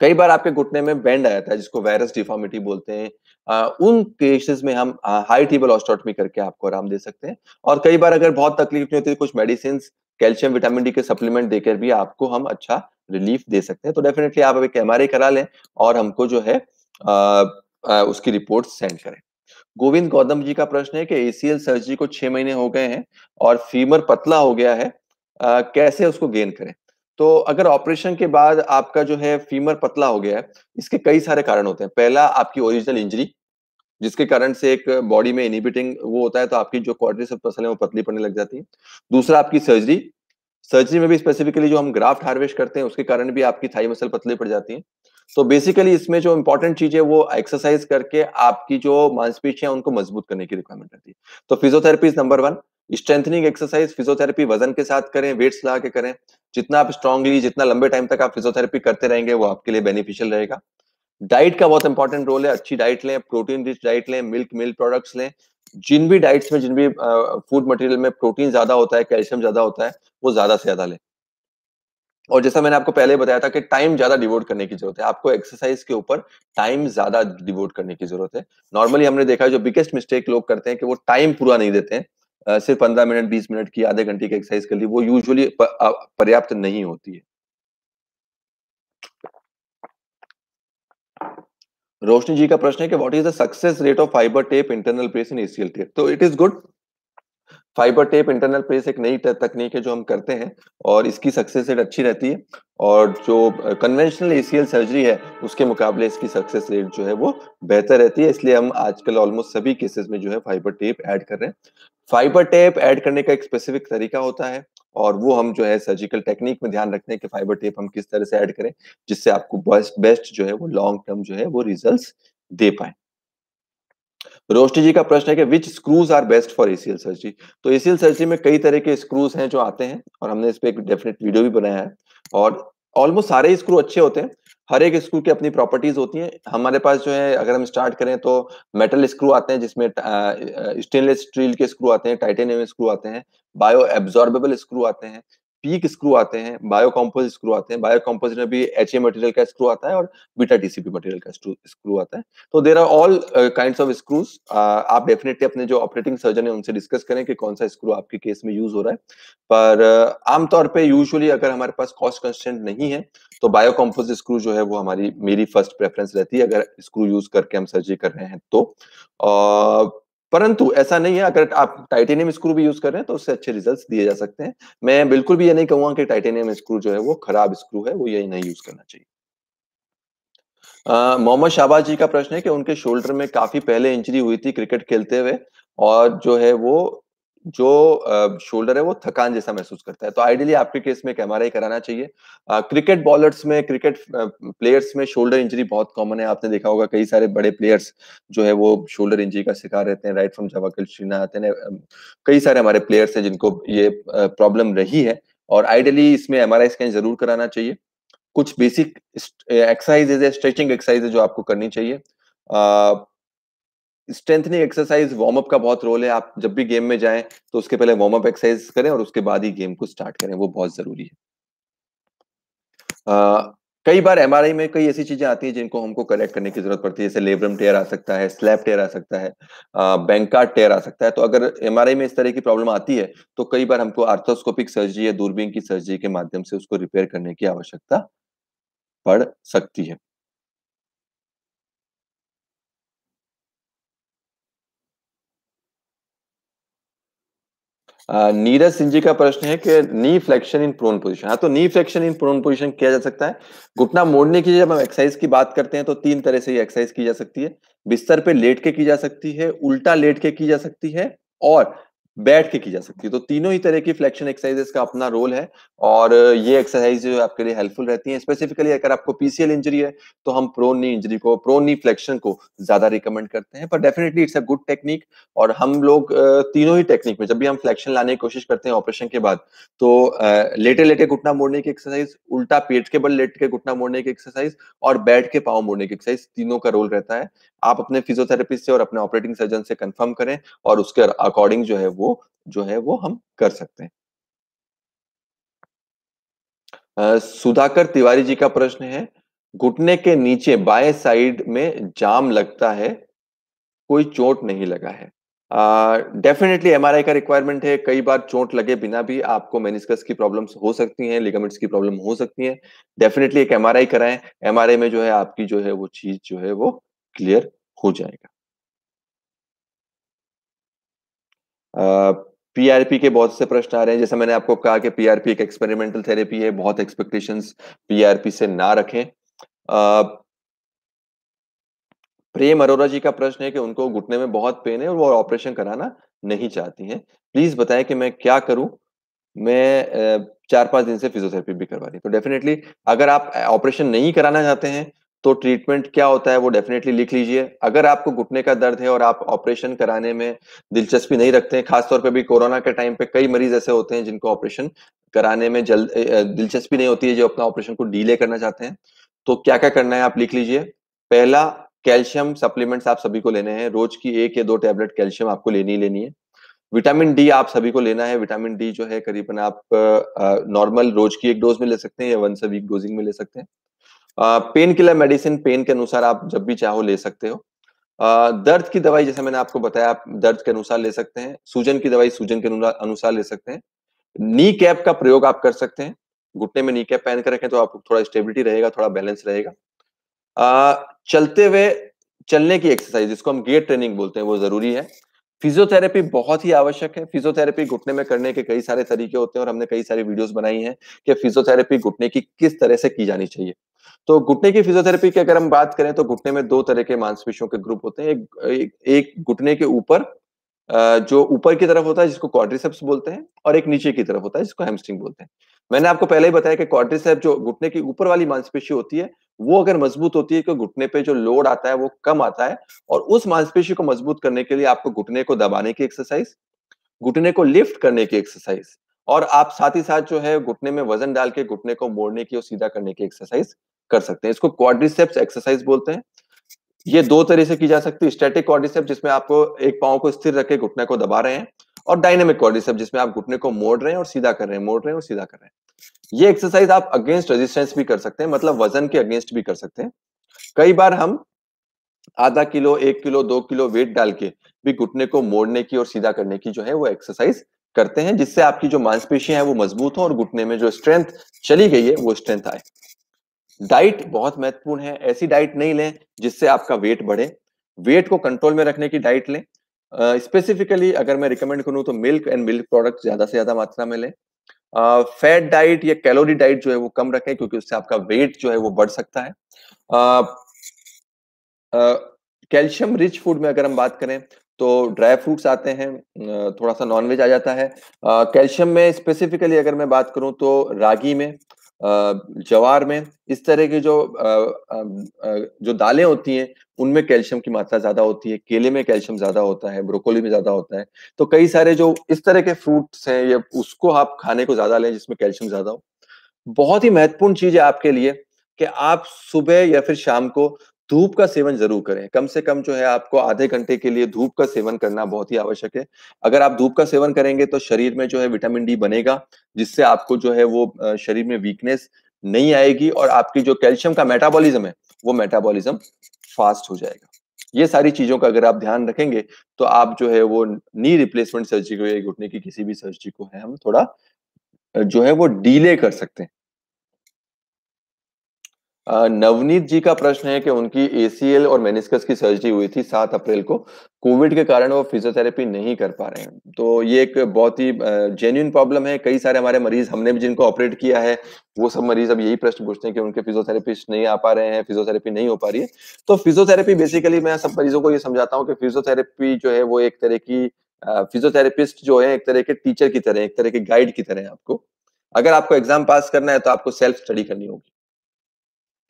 कई बार आपके घुटने में बैंड आ जाता है जिसको वायरस डिफॉर्मिटी बोलते हैं आ, उन केसेस में हम हाई टीबल ऑस्टोटमी करके आपको आराम दे सकते हैं और कई बार अगर बहुत तकलीफ नहीं होती है तो कुछ मेडिसिन कैल्शियम विटामिन डी के सप्लीमेंट देकर भी आपको हम अच्छा रिलीफ दे सकते हैं तो डेफिनेटली आप एक एम करा लें और हमको जो है उसकी रिपोर्ट सेंड करें गोविंद गौतम जी का प्रश्न है कि एसीएल सर्जरी को छह महीने हो गए हैं और फीमर पतला हो गया है आ, कैसे उसको गेन करें तो अगर ऑपरेशन के बाद आपका जो है फीमर पतला हो गया है इसके कई सारे कारण होते हैं पहला आपकी ओरिजिनल इंजरी जिसके कारण से एक बॉडी में इनिबिटिंग वो होता है तो आपकी जो सब फसल है वो पतली पड़ने लग जाती है दूसरा आपकी सर्जरी सर्जरी में भी स्पेसिफिकली जो हम ग्राफ्ट हार्वेस्ट करते हैं उसके कारण भी आपकी थाई मसल पतली पड़ जाती है तो बेसिकली इसमें जो इंपॉर्टेंट चीज है वो एक्सरसाइज करके आपकी जो मांसपेशियां उनको मजबूत करने की रिक्वायरमेंट रहती है तो physiotherapy number one strengthening exercise physiotherapy वजन के साथ करें वेट्स लगा के करें जितना आप स्ट्रांगली जितना लंबे टाइम तक आप फिजियोथेरेपी करते रहेंगे वो आपके लिए बेनिफिशियल रहेगा डाइट का बहुत इंपॉर्टेंट रोल है अच्छी डाइट लें प्रोटीन रिच डाइट लें मिल्क मिल्क प्रोडक्ट्स लें जिन भी डाइट्स में जिन भी फूड मटेरियल में प्रोटीन ज्यादा होता है कैल्शियम ज्यादा होता है वो ज्यादा से ज्यादा लें और जैसा मैंने आपको पहले बताया था कि टाइम ज्यादा डिवोट करने की जरूरत है आपको एक्सरसाइज के ऊपर टाइम ज्यादा डिवोट करने की जरूरत है नॉर्मली हमने देखा जो बिगेस्ट मिस्टेक लोग करते हैं कि वो टाइम पूरा नहीं देते हैं सिर्फ पंद्रह मिनट बीस मिनट की आधे घंटे की एक्सरसाइज कर ली वो यूजली पर्याप्त नहीं होती है रोशनी जी का प्रश्न है कि what is the success rate of fibre tape internal brace in ACL tape तो it is good fibre tape internal brace एक नई तकनीक है जो हम करते हैं और इसकी सक्सेस रेट अच्छी रहती है और जो कन्वेंशनल एसीएल सर्जरी है उसके मुकाबले इसकी सक्सेस रेट जो है वो बेहतर रहती है इसलिए हम आजकल ऑलमोस्ट सभी केसेस में जो है फाइबर टेप ऐड कर रहे हैं फाइबर टेप ऐड करने का एक स्पेसिफिक तरीका होता है और वो हम जो है सर्जिकल टेक्निक में ध्यान रखते हैं कि फाइबर टेप हम किस तरह से ऐड करें जिससे आपको बेस्ट बेस्ट जो है वो लॉन्ग टर्म जो है वो रिजल्ट दे पाए रोस्टी जी का प्रश्न है कि which screws are best for ACL surgery तो एसीएल सर्जरी में कई तरह के स्क्रूज हैं जो आते हैं और हमने इस पर एक डेफिनेट वीडियो भी बनाया है और ऑलमोस्ट सारे स्क्रू अच्छे होते हैं हर एक स्क्रू की अपनी प्रॉपर्टीज होती हैं हमारे पास जो है अगर हम स्टार्ट करें तो मेटल स्क्रू आते हैं जिसमें स्टेनलेस स्टील के स्क्रू आते हैं टाइटेनियम स्क्रू आते हैं बायो एब्जॉर्बेबल स्क्रू आते हैं पीक स्क्रू आते हैं बायो कॉम्पोजिट स्क्रू आते हैं बायो कॉम्पोजिट में भी एच ए मटेरियल का स्क्रू आता है और बीटा डीसीपी मटेरियल का स्क्रू आता है तो there are all kind of screws आप डेफिनेटली अपने जो ऑपरेटिंग सर्जन है उनसे डिस्कस करें कि कौन सा स्क्रू आपके केस में यूज हो रहा है पर uh, आमतौर पर यूजली अगर हमारे पास कॉस्ट कंस्टेंट नहीं है तो बायो कॉम्पोजिट स्क्रू जो है वो हमारी मेरी फर्स्ट प्रेफरेंस रहती है अगर स्क्रू यूज करके हम सर्जरी कर रहे हैं तो uh, परंतु ऐसा नहीं है अगर आप टाइटेनियम स्क्रू भी यूज कर रहे हैं तो उससे अच्छे रिजल्ट दिए जा सकते हैं मैं बिल्कुल भी ये नहीं कहूंगा कि टाइटेनियम स्क्रू जो है वो खराब स्क्रू है वो यही नहीं यूज करना चाहिए मोहम्मद शाबाज जी का प्रश्न है कि उनके शोल्डर में काफी पहले इंजरी हुई थी क्रिकेट खेलते हुए और जो है वो जो शोल्डर है वो थकान जैसा महसूस करता है तो आइडियली आपके केस में एक एम कराना चाहिए क्रिकेट बॉलर्स में क्रिकेट प्लेयर्स में शोल्डर इंजरी बहुत कॉमन है आपने देखा होगा कई सारे बड़े प्लेयर्स जो है वो शोल्डर इंजरी का शिकार रहते हैं राइट फ्रॉम जवाकिल श्रीनाथ कई सारे हमारे प्लेयर्स हैं जिनको ये प्रॉब्लम रही है और आइडियली इसमें एम स्कैन जरूर कराना चाहिए कुछ बेसिक एक्सरसाइजेज है स्ट्रेचिंग एक्सरसाइज है जो आपको करनी चाहिए स्ट्रेंथनिंग एक्सरसाइज वार्म अप का बहुत रोल है आप जब भी गेम में जाएं तो उसके पहले वार्म अप एक्सरसाइज करें और उसके बाद ही गेम को स्टार्ट करें वो बहुत जरूरी है आ, कई बार एम में कई ऐसी चीजें आती हैं जिनको हमको करेक्ट करने की जरूरत पड़ती है जैसे लेब्रम टेयर आ सकता है स्लैब टेयर आ सकता है बैंकार्ड टेयर आ सकता है तो अगर एम में इस तरह की प्रॉब्लम आती है तो कई बार हमको आर्थोस्कोपिक सर्जरी या दूरबीन की सर्जरी के माध्यम से उसको रिपेयर करने की आवश्यकता पड़ सकती है नीरज सिंह जी का प्रश्न है कि knee flexion in prone position हाँ तो knee flexion in prone position किया जा सकता है घुटना मोड़ने की जब हम एक्सरसाइज की बात करते हैं तो तीन तरह से ये एक्सरसाइज की जा सकती है बिस्तर पे लेट के की जा सकती है उल्टा लेट के की जा सकती है और बैठ के की जा सकती है तो तीनों ही तरह की फ्लेक्शन एक्सरसाइजेस का अपना रोल है और ये एक्सरसाइज जो आपके लिए हेल्पफुल रहती है स्पेसिफिकली अगर आपको पीसीएल इंजरी है तो हम प्रोन नी इंजरी को प्रोन नी फ्लेक्शन को ज्यादा रिकमेंड करते हैं पर definitely it's a good technique और हम लोग तीनों ही टेक्निक में जब भी हम फ्लेक्शन लाने की कोशिश करते हैं ऑपरेशन के बाद तो लेटे लेटे घुटना मोड़ने की एक्सरसाइज उल्टा पेट के बल लेट के घुटना मोड़ने की एक्सरसाइज और बैठ के पाव मोड़ने की एक्सरसाइज तीनों का रोल रहता है आप अपने फिजियोथेरेपिस्ट से और अपने ऑपरेटिंग सर्जन से कंफर्म करें और उसके अकॉर्डिंग जो है वो जो है वो हम कर सकते हैं सुधाकर तिवारी जी का प्रश्न है घुटने के नीचे बाएं साइड में जाम लगता है कोई चोट नहीं लगा है डेफिनेटली uh, एमआरआई का रिक्वायरमेंट है कई बार चोट लगे बिना भी आपको मेनिस्कस की प्रॉब्लम्स हो सकती हैं लिगामेंट्स की प्रॉब्लम हो सकती है डेफिनेटली एक एमआरआई कराएं एमआरआई में जो है आपकी जो है वो चीज जो है वो क्लियर हो जाएगा पीआरपी के बहुत से प्रश्न आ रहे हैं जैसे मैंने आपको कहा कि पीआरपी एक एक्सपेरिमेंटल थेरेपी है बहुत एक्सपेक्टेशंस पीआरपी से ना रखें प्रेम अरोरा जी का प्रश्न है कि उनको घुटने में बहुत पेन है और वो ऑपरेशन कराना नहीं चाहती हैं प्लीज बताएं कि मैं क्या करूं मैं चार पांच दिन से फिजियोथेरेपी भी करवा रही तो डेफिनेटली अगर आप ऑपरेशन नहीं कराना चाहते हैं तो ट्रीटमेंट क्या होता है वो डेफिनेटली लिख लीजिए अगर आपको घुटने का दर्द है और आप ऑपरेशन कराने में दिलचस्पी नहीं रखते हैं खासतौर पर भी कोरोना के टाइम पे कई मरीज ऐसे होते हैं जिनको ऑपरेशन कराने में जल्द दिलचस्पी नहीं होती है जो अपना ऑपरेशन को डीले करना चाहते हैं तो क्या क्या करना है आप लिख लीजिए पहला कैल्शियम सप्लीमेंट्स आप सभी को लेने हैं रोज की एक या दो टेबलेट कैल्शियम आपको लेनी ही लेनी है विटामिन डी आप सभी को लेना है विटामिन डी जो है करीबन आप नॉर्मल रोज की एक डोज में ले सकते हैं या वंस अ वीक डोजिंग में ले सकते हैं पेन किलर मेडिसिन पेन के अनुसार आप जब भी चाहो ले सकते हो दर्द की दवाई जैसे मैंने आपको बताया आप दर्द के अनुसार ले सकते हैं सूजन की दवाई सूजन के अनुसार ले सकते हैं नी कैप का प्रयोग आप कर सकते हैं घुटने में नी कैप पहन कर रखें तो आपको थोड़ा स्टेबिलिटी रहेगा थोड़ा बैलेंस रहेगा चलते हुए चलने की एक्सरसाइज जिसको हम गेट ट्रेनिंग बोलते हैं वो जरूरी है फिजियोथेरेपी बहुत ही आवश्यक है फिजियोथेरेपी घुटने में करने के कई सारे तरीके होते हैं और हमने कई सारी वीडियोस बनाई हैं कि फिजियोथेरेपी घुटने की किस तरह से की जानी चाहिए तो घुटने की फिजियोथेरेपी की अगर हम बात करें तो घुटने में दो तरह के मांसपेशियों के ग्रुप होते हैं एक एक घुटने के ऊपर जो ऊपर की तरफ होता है जिसको क्वाड्रिसेप्स बोलते हैं और एक नीचे की तरफ होता है जिसको हैमस्ट्रिंग बोलते हैं मैंने आपको पहले ही बताया कि क्वाड्रिसेप जो घुटने की ऊपर वाली मांसपेशी होती है वो अगर मजबूत होती है तो घुटने पे जो लोड आता है वो कम आता है और उस मांसपेशी को मजबूत करने के लिए आपको घुटने को दबाने की एक्सरसाइज घुटने को लिफ्ट करने की एक्सरसाइज और आप साथ ही साथ जो है घुटने में वजन डाल के घुटने को मोड़ने की और सीधा करने की एक्सरसाइज कर सकते हैं इसको क्वाड्रिसेप्स एक्सरसाइज बोलते हैं ये दो तरह से की जा सकती है स्टैटिक कॉर्डिसेप जिसमें आपको एक पाओ को स्थिर रखे घुटने को दबा रहे हैं और डायनेमिक कॉर्डिसेप जिसमें आप घुटने को मोड़ रहे हैं और सीधा कर रहे हैं मोड़ रहे हैं और सीधा कर रहे हैं ये एक्सरसाइज आप अगेंस्ट रेजिस्टेंस भी कर सकते हैं मतलब वजन के अगेंस्ट भी कर सकते हैं कई बार हम आधा किलो एक किलो दो किलो वेट डाल के भी घुटने को मोड़ने की और सीधा करने की जो है वो एक्सरसाइज करते हैं जिससे आपकी जो मांसपेशियां हैं वो मजबूत हो और घुटने में जो स्ट्रेंथ चली गई है वो स्ट्रेंथ आए डाइट बहुत महत्वपूर्ण है ऐसी डाइट नहीं लें जिससे आपका वेट बढ़े वेट को कंट्रोल में रखने की डाइट लें स्पेसिफिकली uh, अगर मैं रिकमेंड करूं तो मिल्क एंड मिल्क प्रोडक्ट ज्यादा से ज्यादा मात्रा में लें फैट डाइट या कैलोरी डाइट जो है वो कम रखें क्योंकि उससे आपका वेट जो है वो बढ़ सकता है कैल्शियम रिच फूड में अगर हम बात करें तो ड्राई फ्रूट्स आते हैं थोड़ा सा नॉनवेज आ जाता है कैल्शियम में स्पेसिफिकली अगर मैं बात करूं तो रागी में जवार में इस तरह के जो जो दालें होती हैं उनमें कैल्शियम की मात्रा ज्यादा होती है केले में कैल्शियम ज्यादा होता है ब्रोकोली में ज्यादा होता है तो कई सारे जो इस तरह के फ्रूट्स हैं ये उसको आप खाने को ज्यादा लें जिसमें कैल्शियम ज्यादा हो बहुत ही महत्वपूर्ण चीज है आपके लिए कि आप सुबह या फिर शाम को धूप का सेवन जरूर करें कम से कम जो है आपको आधे घंटे के लिए धूप का सेवन करना बहुत ही आवश्यक है अगर आप धूप का सेवन करेंगे तो शरीर में जो है विटामिन डी बनेगा जिससे आपको जो है वो शरीर में वीकनेस नहीं आएगी और आपकी जो कैल्शियम का मेटाबॉलिज्म है वो मेटाबॉलिज्म फास्ट हो जाएगा ये सारी चीजों का अगर आप ध्यान रखेंगे तो आप जो है वो नी रिप्लेसमेंट सर्जरी को या घुटने की किसी भी सर्जरी को है हम थोड़ा जो है वो डीले कर सकते हैं नवनीत जी का प्रश्न है कि उनकी एसीएल और मेनिस्कस की सर्जरी हुई थी सात अप्रैल को कोविड के कारण वो फिजियोथेरेपी नहीं कर पा रहे हैं तो ये एक बहुत ही जेन्यून प्रॉब्लम है कई सारे हमारे मरीज हमने भी जिनको ऑपरेट किया है वो सब मरीज अब यही प्रश्न पूछते हैं कि उनके फिजियोथेरेपिस्ट नहीं आ पा रहे हैं फिजियोथेरेपी नहीं हो पा रही है तो फिजियोथेरेपी बेसिकली मैं सब मरीजों को ये समझाता हूँ कि फिजियोथेरेपी जो है वो एक तरह की फिजियोथेरेपिस्ट जो है एक तरह के टीचर की तरह एक तरह के गाइड की तरह है आपको अगर आपको एग्जाम पास करना है तो आपको सेल्फ स्टडी करनी होगी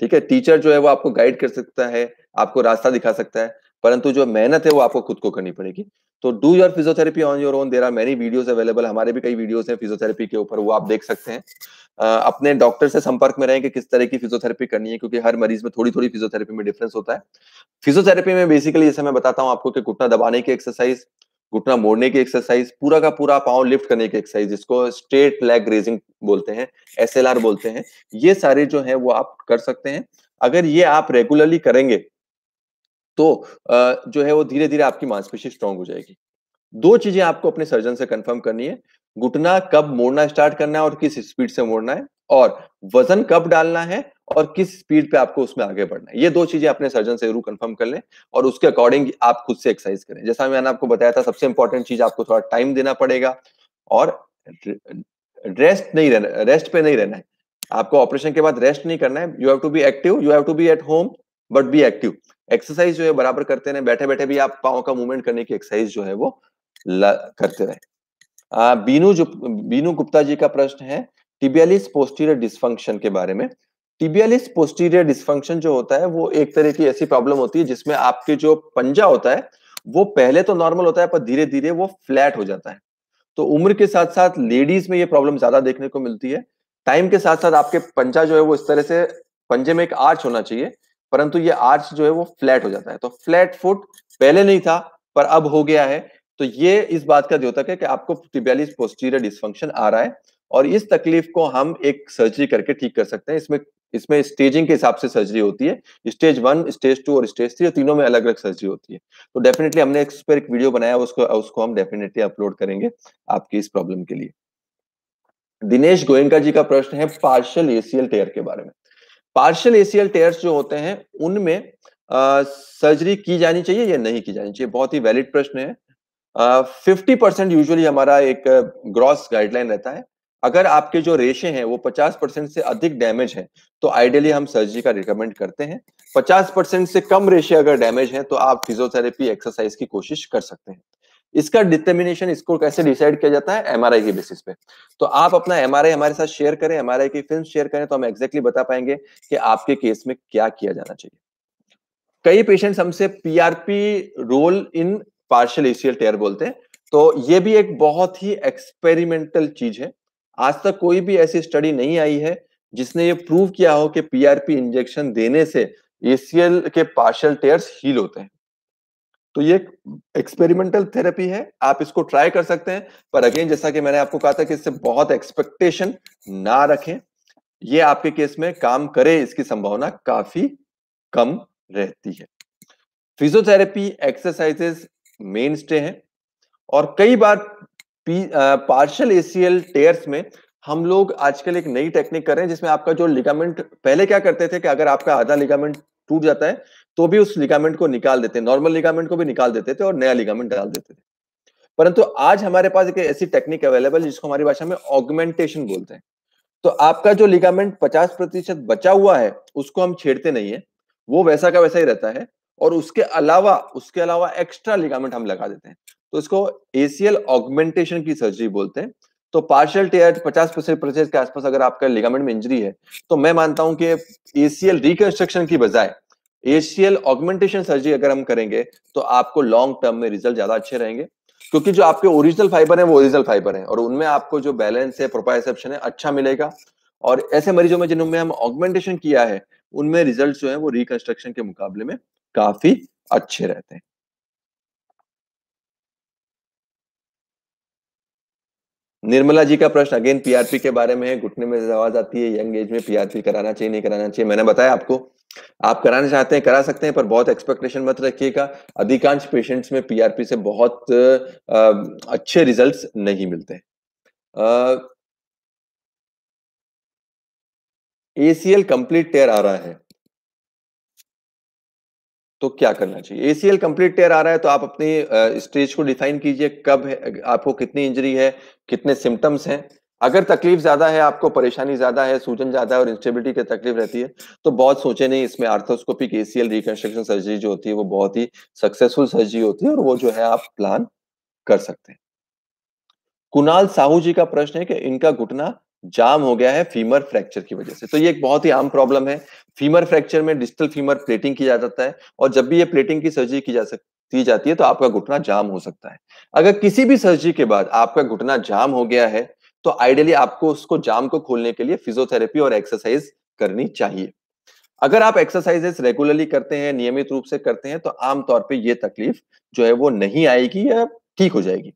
ठीक है टीचर जो है वो आपको गाइड कर सकता है आपको रास्ता दिखा सकता है परंतु जो मेहनत है वो आपको खुद को करनी पड़ेगी तो do your physiotherapy on your own there are many videos available हमारे भी कई वीडियोस हैं फिजियोथेरेपी के ऊपर वो आप देख सकते हैं आ, अपने डॉक्टर से संपर्क में रहें कि किस तरह की फिजियोथेरेपी करनी है क्योंकि हर मरीज में थोड़ी थोड़ी फिजियोथेरेपी में डिफरेंस होता है फिजियोथेरेपी में बेसिकली जैसे मैं बताता हूँ आपको कि घुटना दबाने की एक्सरसाइज घुटना मोड़ने की एक्सरसाइज पूरा का पूरा पाव लिफ्ट करने की एक्सरसाइज जिसको स्ट्रेट लेग रेजिंग बोलते हैं एस बोलते हैं ये सारे जो है वो आप कर सकते हैं अगर ये आप रेगुलरली करेंगे तो जो है वो धीरे धीरे आपकी मांसपेशी स्ट्रांग हो जाएगी दो चीजें आपको अपने सर्जन से कंफर्म करनी है घुटना कब मोड़ना स्टार्ट करना है और किस स्पीड से मोड़ना है और वजन कब डालना है और किस स्पीड पे आपको उसमें आगे बढ़ना है ये दो चीजें अपने सर्जन से जरूर कंफर्म कर लें और उसके अकॉर्डिंग आप खुद से एक्सरसाइज करें जैसा मैंने आपको बताया था सबसे इंपॉर्टेंट चीज आपको थोड़ा टाइम देना पड़ेगा और रेस्ट नहीं रहना रेस्ट पे नहीं रहना है आपको ऑपरेशन के बाद रेस्ट नहीं करना है you have to be active you have to be at home but be active exercise जो है बराबर करते रहे बैठे बैठे भी आप पाओ का मूवमेंट करने की एक्सरसाइज जो है वो करते रहे बीनू जो बीनू गुप्ता जी का प्रश्न है टिबियालिस पोस्टीरियर डिस्फंक्शन के बारे में टीबियालिस पोस्टीरियर डिस्फंक्शन जो होता है वो एक तरह की ऐसी प्रॉब्लम होती है जिसमें आपके जो पंजा होता है वो पहले तो नॉर्मल होता है पर धीरे धीरे वो फ्लैट हो जाता है तो उम्र के साथ साथ लेडीज में ये प्रॉब्लम ज्यादा देखने को मिलती है टाइम के साथ साथ आपके पंजा जो है वो इस तरह से पंजे में एक आर्च होना चाहिए परंतु ये आर्च जो है वो फ्लैट हो जाता है तो फ्लैट फुट पहले नहीं था पर अब हो गया है तो ये इस बात का द्योतक है कि आपको टिबियालिस पोस्टीरियर डिस्फंक्शन आ रहा है और इस तकलीफ को हम एक सर्जरी करके ठीक कर सकते हैं इसमें इसमें स्टेजिंग के हिसाब से सर्जरी होती है स्टेज वन स्टेज टू और स्टेज थ्री तीनों में अलग अलग सर्जरी होती है तो डेफिनेटली हमने इस पर एक वीडियो बनाया उसको उसको हम डेफिनेटली अपलोड करेंगे आपकी इस प्रॉब्लम के लिए दिनेश गोयनका जी का प्रश्न है पार्शल एसीएल टेयर के बारे में पार्शल एसीएल टेयर्स जो होते हैं उनमें सर्जरी की जानी चाहिए या नहीं की जानी चाहिए बहुत ही वैलिड प्रश्न है फिफ्टी परसेंट यूजली हमारा एक ग्रॉस गाइडलाइन रहता है अगर आपके जो रेशे हैं वो 50 परसेंट से अधिक डैमेज है तो आइडियली हम सर्जरी का रिकमेंड करते हैं 50 परसेंट से कम रेशे अगर डैमेज है तो आप फिजियोथेरेपी एक्सरसाइज की कोशिश कर सकते हैं इसका डिटर्मिनेशन इसको कैसे डिसाइड किया जाता है एम एमआरआई के बेसिस पे तो आप अपना एमआरआई हमारे साथ शेयर करें एम आर आई की फिल्म शेयर करें तो हम एग्जैक्टली बता पाएंगे कि आपके केस में क्या किया जाना चाहिए कई पेशेंट्स हमसे P role in partial ACL tear बोलते हैं तो ये भी एक बहुत ही एक्सपेरिमेंटल चीज है आज तक कोई भी ऐसी स्टडी नहीं आई है जिसने ये प्रूव किया हो कि पीआरपी इंजेक्शन देने से एसीएल के पार्शियल टेयर्स हील होते हैं तो ये एक्सपेरिमेंटल थेरेपी है आप इसको ट्राई कर सकते हैं पर अगेन जैसा कि मैंने आपको कहा था कि इससे बहुत एक्सपेक्टेशन ना रखें ये आपके केस में काम करे इसकी संभावना काफी कम रहती है फिजियोथेरेपी एक्सरसाइजेस मेन स्टे हैं और कई बार पार्शल एसीएल टेयर्स में हम लोग आजकल एक नई टेक्निक कर रहे हैं जिसमें आपका जो लिगामेंट पहले क्या करते थे कि अगर आपका आधा लिगामेंट टूट जाता है तो भी उस लिगामेंट को निकाल देते नॉर्मल लिगामेंट को भी निकाल देते थे और नया लिगामेंट डाल देते थे परंतु आज हमारे पास एक ऐसी टेक्निक अवेलेबल जिसको हमारी भाषा में ऑगमेंटेशन बोलते हैं तो आपका जो लिगामेंट 50 प्रतिशत बचा हुआ है उसको हम छेड़ते नहीं है वो वैसा का वैसा ही रहता है और उसके अलावा उसके अलावा एक्स्ट्रा लिगामेंट हम लगा देते हैं तो इसको एसीएल ऑगमेंटेशन की सर्जरी बोलते हैं तो पार्शियल टेयर 50 परसेंट के आसपास अगर आपका लिगामेंट में इंजरी है तो मैं मानता हूं कि एसीएल रिकंस्ट्रक्शन की बजाय एसीएल ऑगमेंटेशन सर्जरी अगर हम करेंगे तो आपको लॉन्ग टर्म में रिजल्ट ज्यादा अच्छे रहेंगे क्योंकि जो आपके ओरिजिनल फाइबर है वो ओरिजिनल फाइबर है और उनमें आपको जो बैलेंस है प्रोपाइसेप्शन है अच्छा मिलेगा और ऐसे मरीजों में जिनमें हम ऑगमेंटेशन किया है उनमें रिजल्ट जो है वो रिकंस्ट्रक्शन के मुकाबले में काफी अच्छे रहते हैं निर्मला जी का प्रश्न अगेन पीआरपी के बारे में है घुटने में आवाज आती है यंग एज में पीआरपी कराना चाहिए नहीं कराना चाहिए मैंने बताया आपको आप कराना चाहते हैं करा सकते हैं पर बहुत एक्सपेक्टेशन मत रखिएगा अधिकांश पेशेंट्स में पीआरपी से बहुत आ, अच्छे रिजल्ट्स नहीं मिलते एसीएल कंप्लीट टेयर आ रहा है तो क्या करना चाहिए एसीएल कंप्लीट टेयर आ रहा है तो आप अपनी स्टेज को डिफाइन कीजिए कब है आपको कितनी इंजरी है कितने सिम्टम्स हैं अगर तकलीफ ज्यादा है आपको परेशानी ज्यादा है सूजन ज्यादा है और इंस्टेबिलिटी की तकलीफ रहती है तो बहुत सोचे नहीं इसमें आर्थोस्कोपिक एसीएल रिकंस्ट्रक्शन सर्जरी जो होती है वो बहुत ही सक्सेसफुल सर्जरी होती है और वो जो है आप प्लान कर सकते हैं कुणाल साहू जी का प्रश्न है कि इनका घुटना जाम हो गया है फीमर फ्रैक्चर की वजह से तो ये एक बहुत ही आम प्रॉब्लम है फीमर फ्रैक्चर में डिस्टल फीमर प्लेटिंग किया जाता है और जब भी ये प्लेटिंग की सर्जरी की जा सकती जाती है तो आपका घुटना जाम हो सकता है अगर किसी भी सर्जरी के बाद आपका घुटना जाम हो गया है तो आइडियली आपको उसको जाम को खोलने के लिए फिजियोथेरेपी और एक्सरसाइज करनी चाहिए अगर आप एक्सरसाइजेस रेगुलरली करते हैं नियमित रूप से करते हैं तो आमतौर पर यह तकलीफ जो है वो नहीं आएगी या ठीक हो जाएगी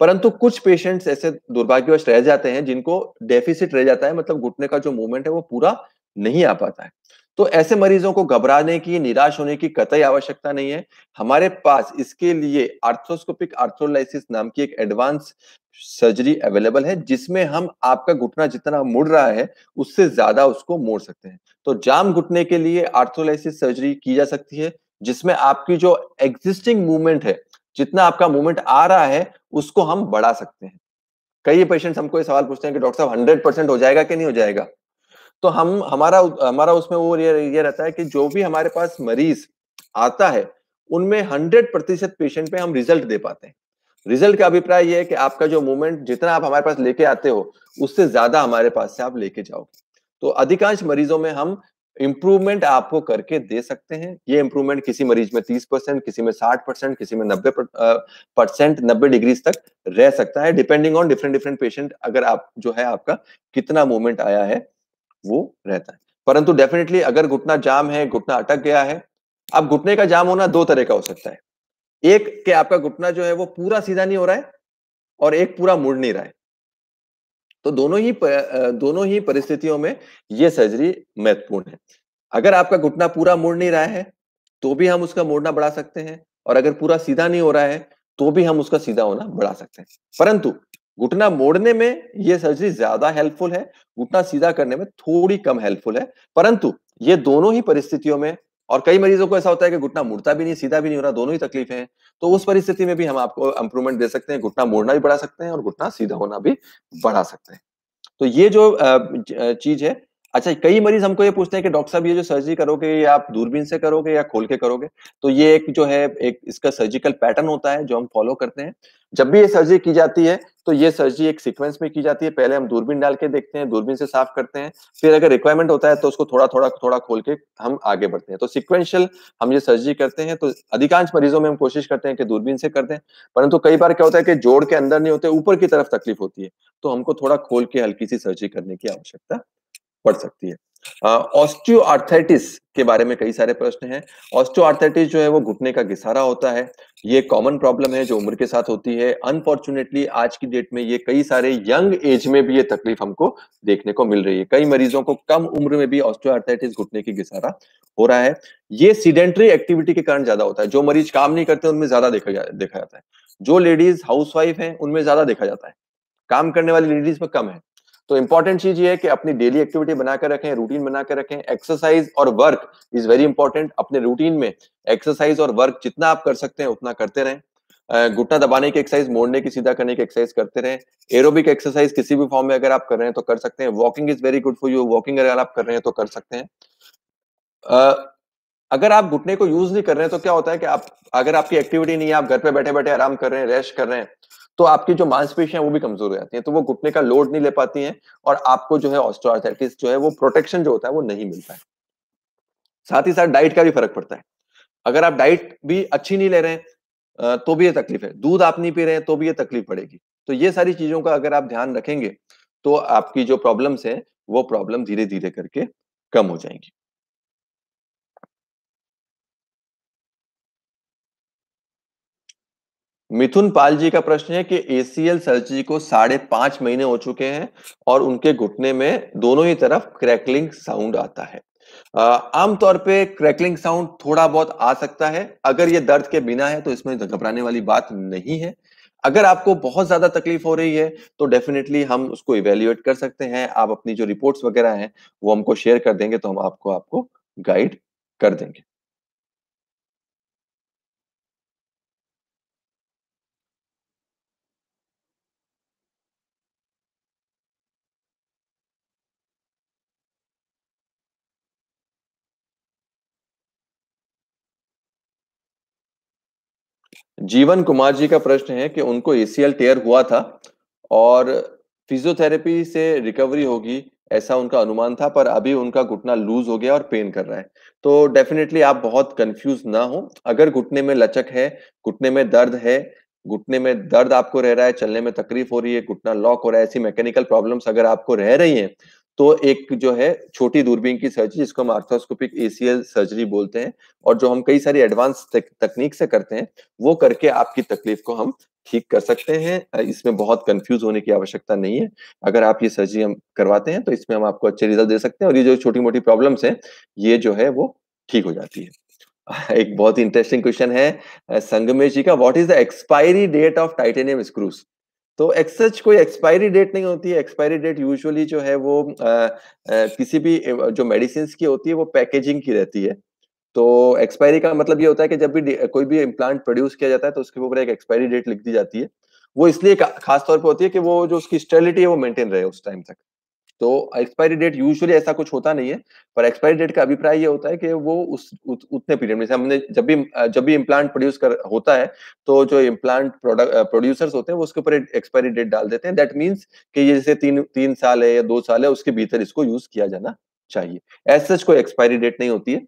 परंतु कुछ पेशेंट्स ऐसे दुर्भाग्यवश रह जाते हैं जिनको डेफिसिट रह जाता है मतलब घुटने का जो मूवमेंट है वो पूरा नहीं आ पाता है तो ऐसे मरीजों को घबराने की निराश होने की कतई आवश्यकता नहीं है हमारे पास इसके लिए आर्थोस्कोपिक आर्थोलाइसिस नाम की एक एडवांस सर्जरी अवेलेबल है जिसमें हम आपका घुटना जितना मुड़ रहा है उससे ज्यादा उसको मोड़ सकते हैं तो जाम घुटने के लिए आर्थोलाइसिस सर्जरी की जा सकती है जिसमें आपकी जो एग्जिस्टिंग मूवमेंट है जितना आपका मूवमेंट आ रहा है उसको हम बढ़ा सकते हैं कई पेशेंट्स हमको ये सवाल पूछते हैं कि डॉक्टर साहब हंड्रेड परसेंट हो जाएगा कि नहीं हो जाएगा तो हम हमारा हमारा उसमें वो ये, ये रहता है कि जो भी हमारे पास मरीज आता है उनमें हंड्रेड प्रतिशत पेशेंट पे हम रिजल्ट दे पाते हैं रिजल्ट का अभिप्राय ये है कि आपका जो मूवमेंट जितना आप हमारे पास लेके आते हो उससे ज्यादा हमारे पास से आप लेके जाओ तो अधिकांश मरीजों में हम इंप्रूवमेंट आपको करके दे सकते हैं ये इंप्रूवमेंट किसी मरीज में 30 परसेंट किसी में 60 परसेंट किसी में 90 परसेंट नब्बे डिग्रीज तक रह सकता है depending on different different patient अगर आप जो है आपका कितना मूवमेंट आया है वो रहता है परंतु डेफिनेटली अगर घुटना जाम है घुटना अटक गया है अब घुटने का जाम होना दो तरह का हो सकता है एक के आपका घुटना जो है वो पूरा सीधा नहीं हो रहा है और एक पूरा मुड़ नहीं रहा है तो दोनों ही दोनों ही परिस्थितियों में ये सर्जरी महत्वपूर्ण है अगर आपका घुटना पूरा मुड़ नहीं रहा है तो भी हम उसका मोड़ना बढ़ा सकते हैं और अगर पूरा सीधा नहीं हो रहा है तो भी हम उसका सीधा होना बढ़ा सकते हैं परंतु घुटना मोड़ने में यह सर्जरी ज्यादा हेल्पफुल है घुटना सीधा करने में थोड़ी कम हेल्पफुल है परंतु ये दोनों ही परिस्थितियों में और कई मरीजों को ऐसा होता है कि घुटना मुड़ता भी नहीं सीधा भी नहीं हो रहा दोनों ही तकलीफ है तो उस परिस्थिति में भी हम आपको इंप्रूवमेंट दे सकते हैं घुटना मोड़ना भी बढ़ा सकते हैं और घुटना सीधा होना भी बढ़ा सकते हैं तो ये जो चीज है अच्छा कई मरीज हमको ये पूछते हैं कि डॉक्टर साहब ये जो सर्जरी करोगे ये आप दूरबीन से करोगे या खोल के करोगे तो ये एक जो है एक इसका सर्जिकल पैटर्न होता है जो हम फॉलो करते हैं जब भी ये सर्जरी की जाती है तो ये सर्जरी एक सीक्वेंस में की जाती है पहले हम दूरबीन डाल के देखते हैं दूरबीन से साफ करते हैं फिर अगर रिक्वायरमेंट होता है तो उसको थोड़ा थोड़ा थोड़ा खोल के हम आगे बढ़ते हैं तो सिक्वेंशियल हम ये सर्जरी करते हैं तो अधिकांश मरीजों में हम कोशिश करते हैं कि दूरबीन से करते हैं परंतु कई बार क्या होता है कि जोड़ के अंदर नहीं होते ऊपर की तरफ तकलीफ होती है तो हमको थोड़ा खोल के हल्की सी सर्जरी करने की आवश्यकता पड़ सकती है ऑस्टियो आर्थराइटिस के बारे में कई सारे प्रश्न हैं ऑस्टियो आर्थराइटिस जो है वो घुटने का घिसारा होता है ये कॉमन प्रॉब्लम है जो उम्र के साथ होती है अनफॉर्चुनेटली आज की डेट में ये कई सारे यंग एज में भी ये तकलीफ हमको देखने को मिल रही है कई मरीजों को कम उम्र में भी ऑस्टियो आर्थराइटिस घुटने की घिसारा हो रहा है ये सीडेंट्री एक्टिविटी के कारण ज्यादा होता है जो मरीज काम नहीं करते उनमें ज्यादा देखा जा, देखा जाता है जो लेडीज हाउसवाइफ है उनमें ज्यादा देखा जाता है काम करने वाली लेडीज में कम है तो इंपॉर्टेंट चीज ये है कि अपनी डेली एक्टिविटी बनाकर रखें रूटीन बनाकर रखें एक्सरसाइज और वर्क इज वेरी इंपॉर्टेंट अपने रूटीन में एक्सरसाइज और वर्क जितना आप कर सकते हैं उतना करते रहें घुटना दबाने की एक्सरसाइज मोड़ने की सीधा करने की एक्सरसाइज करते रहें एरोबिक एक्सरसाइज किसी भी फॉर्म में अगर आप कर रहे हैं तो कर सकते हैं walking is very good for you walking अगर आप कर रहे हैं तो कर सकते हैं uh, अगर आप घुटने को यूज नहीं कर रहे हैं तो क्या होता है कि आप अगर आपकी एक्टिविटी नहीं है आप घर पे बैठे बैठे आराम कर रहे हैं रेस्ट कर रहे हैं तो आपकी जो है वो भी कमजोर हो जाती है तो वो घुटने का लोड नहीं ले पाती है और आपको जो है ऑस्टोआर्थराइटिस जो है वो प्रोटेक्शन जो होता है वो नहीं मिलता है साथ ही साथ डाइट का भी फर्क पड़ता है अगर आप डाइट भी अच्छी नहीं ले रहे हैं तो भी ये तकलीफ है दूध आप नहीं पी रहे हैं तो भी ये तकलीफ पड़ेगी तो ये सारी चीजों का अगर आप ध्यान रखेंगे तो आपकी जो प्रॉब्लम्स है वो प्रॉब्लम धीरे धीरे करके कम हो जाएंगी मिथुन पाल जी का प्रश्न है कि एसीएल सर्जरी को साढ़े पांच महीने हो चुके हैं और उनके घुटने में दोनों ही तरफ क्रैकलिंग साउंड आता है आमतौर पे क्रैकलिंग साउंड थोड़ा बहुत आ सकता है अगर ये दर्द के बिना है तो इसमें घबराने वाली बात नहीं है अगर आपको बहुत ज्यादा तकलीफ हो रही है तो डेफिनेटली हम उसको इवेल्युएट कर सकते हैं आप अपनी जो रिपोर्ट्स वगैरह हैं वो हमको शेयर कर देंगे तो हम आपको आपको गाइड कर देंगे जीवन कुमार जी का प्रश्न है कि उनको एसीएल टेयर हुआ था और फिजियोथेरेपी से रिकवरी होगी ऐसा उनका अनुमान था पर अभी उनका घुटना लूज हो गया और पेन कर रहा है तो डेफिनेटली आप बहुत कंफ्यूज ना हो अगर घुटने में लचक है घुटने में दर्द है घुटने में दर्द आपको रह रहा है चलने में तकलीफ हो रही है घुटना लॉक हो रहा है ऐसी मैकेनिकल प्रॉब्लम्स अगर आपको रह रही हैं तो एक जो है छोटी दूरबीन की सर्जरी जिसको हम आर्थोस्कोपिक एसीएल सर्जरी बोलते हैं और जो हम कई सारी एडवांस तकनीक से करते हैं वो करके आपकी तकलीफ को हम ठीक कर सकते हैं इसमें बहुत कंफ्यूज होने की आवश्यकता नहीं है अगर आप ये सर्जरी हम करवाते हैं तो इसमें हम आपको अच्छे रिजल्ट दे सकते हैं और ये जो छोटी मोटी प्रॉब्लम्स हैं ये जो है वो ठीक हो जाती है एक बहुत इंटरेस्टिंग क्वेश्चन है संगमेश जी का what is the expiry date of titanium screws तो एक्सच कोई एक्सपायरी डेट नहीं होती है एक्सपायरी डेट यूजुअली जो है वो आ, आ, किसी भी जो मेडिसिन की होती है वो पैकेजिंग की रहती है तो एक्सपायरी का मतलब ये होता है कि जब भी कोई भी इम्प्लांट प्रोड्यूस किया जाता है तो उसके ऊपर एक एक्सपायरी डेट लिख दी जाती है वो इसलिए खासतौर पर होती है कि वो जो उसकी स्टेरिलिटी है वो मेंटेन रहे उस टाइम तक तो एक्सपायरी डेट यूजुअली ऐसा कुछ होता नहीं है पर एक्सपायरी डेट का अभिप्राय ये होता है कि वो उस उत, उतने पीरियड में हमने जब भी जब भी इम्प्लांट प्रोड्यूस कर होता है तो जो इम्प्लांट प्रोड्यूसर्स होते हैं वो उसके ऊपर एक्सपायरी डेट डाल देते हैं दैट मीन्स कि ये जैसे तीन तीन साल है या दो साल है उसके भीतर इसको यूज किया जाना चाहिए ऐसे कोई एक्सपायरी डेट नहीं होती है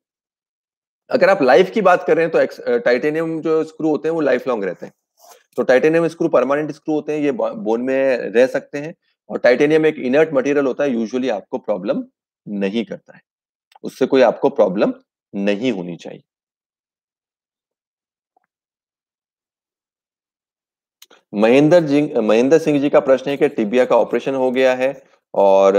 अगर आप लाइफ की बात करें तो टाइटेनियम जो स्क्रू होते हैं वो लाइफ लॉन्ग रहते हैं तो टाइटेनियम स्क्रू परमानेंट स्क्रू होते हैं ये बोन में रह सकते हैं और टाइटेनियम एक इनर्ट मटेरियल होता है यूजुअली आपको प्रॉब्लम नहीं करता है उससे कोई आपको प्रॉब्लम नहीं होनी चाहिए महेंद्र जी महेंद्र सिंह जी का प्रश्न है कि टिबिया का ऑपरेशन हो गया है और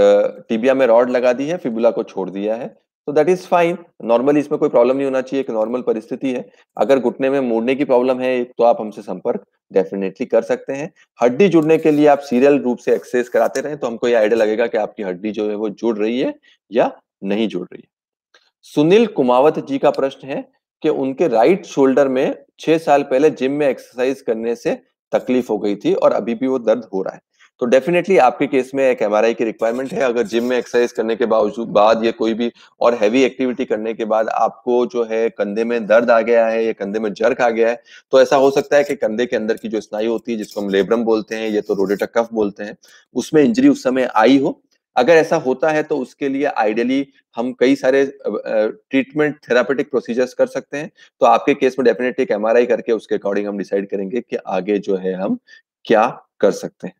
टिबिया में रॉड लगा दी है फिबुला को छोड़ दिया है तो दैट इज फाइन नॉर्मली इसमें कोई प्रॉब्लम नहीं होना चाहिए एक नॉर्मल परिस्थिति है अगर घुटने में मोड़ने की प्रॉब्लम है तो आप हमसे संपर्क डेफिनेटली कर सकते हैं हड्डी जुड़ने के लिए आप सीरियल रूप से एक्सरसाइज कराते रहें तो हमको ये आइडिया लगेगा कि आपकी हड्डी जो है वो जुड़ रही है या नहीं जुड़ रही है सुनील कुमावत जी का प्रश्न है कि उनके राइट शोल्डर में छह साल पहले जिम में एक्सरसाइज करने से तकलीफ हो गई थी और अभी भी वो दर्द हो रहा है तो डेफिनेटली आपके केस में एक एम की रिक्वायरमेंट है अगर जिम में एक्सरसाइज करने के बावजूद बाद या कोई भी और हैवी एक्टिविटी करने के बाद आपको जो है कंधे में दर्द आ गया है या कंधे में जर्क आ गया है तो ऐसा हो सकता है कि कंधे के अंदर की जो स्नायु होती है जिसको हम लेब्रम बोलते हैं या तो रोडेटा कफ बोलते हैं उसमें इंजरी उस समय आई हो अगर ऐसा होता है तो उसके लिए आइडियली हम कई सारे ट्रीटमेंट थेरापेटिक प्रोसीजर्स कर सकते हैं तो आपके केस में डेफिनेटली एक एम करके उसके अकॉर्डिंग हम डिसाइड करेंगे कि आगे जो है हम क्या कर सकते हैं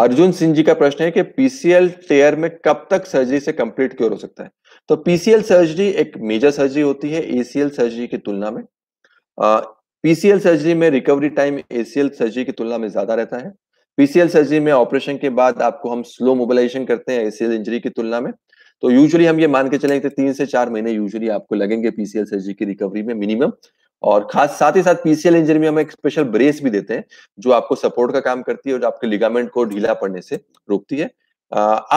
अर्जुन सिंह जी का प्रश्न है कि पीसीएल टेयर में कब तक सर्जरी से कंप्लीट क्योर हो सकता है तो पीसीएल सर्जरी एक मेजर सर्जरी होती है एसीएल सर्जरी की तुलना में पीसीएल सर्जरी में रिकवरी टाइम एसीएल सर्जरी की तुलना में ज्यादा रहता है पीसीएल सर्जरी में ऑपरेशन के बाद आपको हम स्लो मोबिलाइजेशन करते हैं एसीएल इंजरी की तुलना में तो यूजुअली हम ये मान के चलेंगे तीन से चार महीने यूजुअली आपको लगेंगे पीसीएल सर्जरी की रिकवरी में मिनिमम और खास साथ ही साथ पीसीएल इंजरी में हम एक स्पेशल ब्रेस भी देते हैं जो आपको सपोर्ट का काम करती है और आपके लिगामेंट को ढीला पड़ने से रोकती है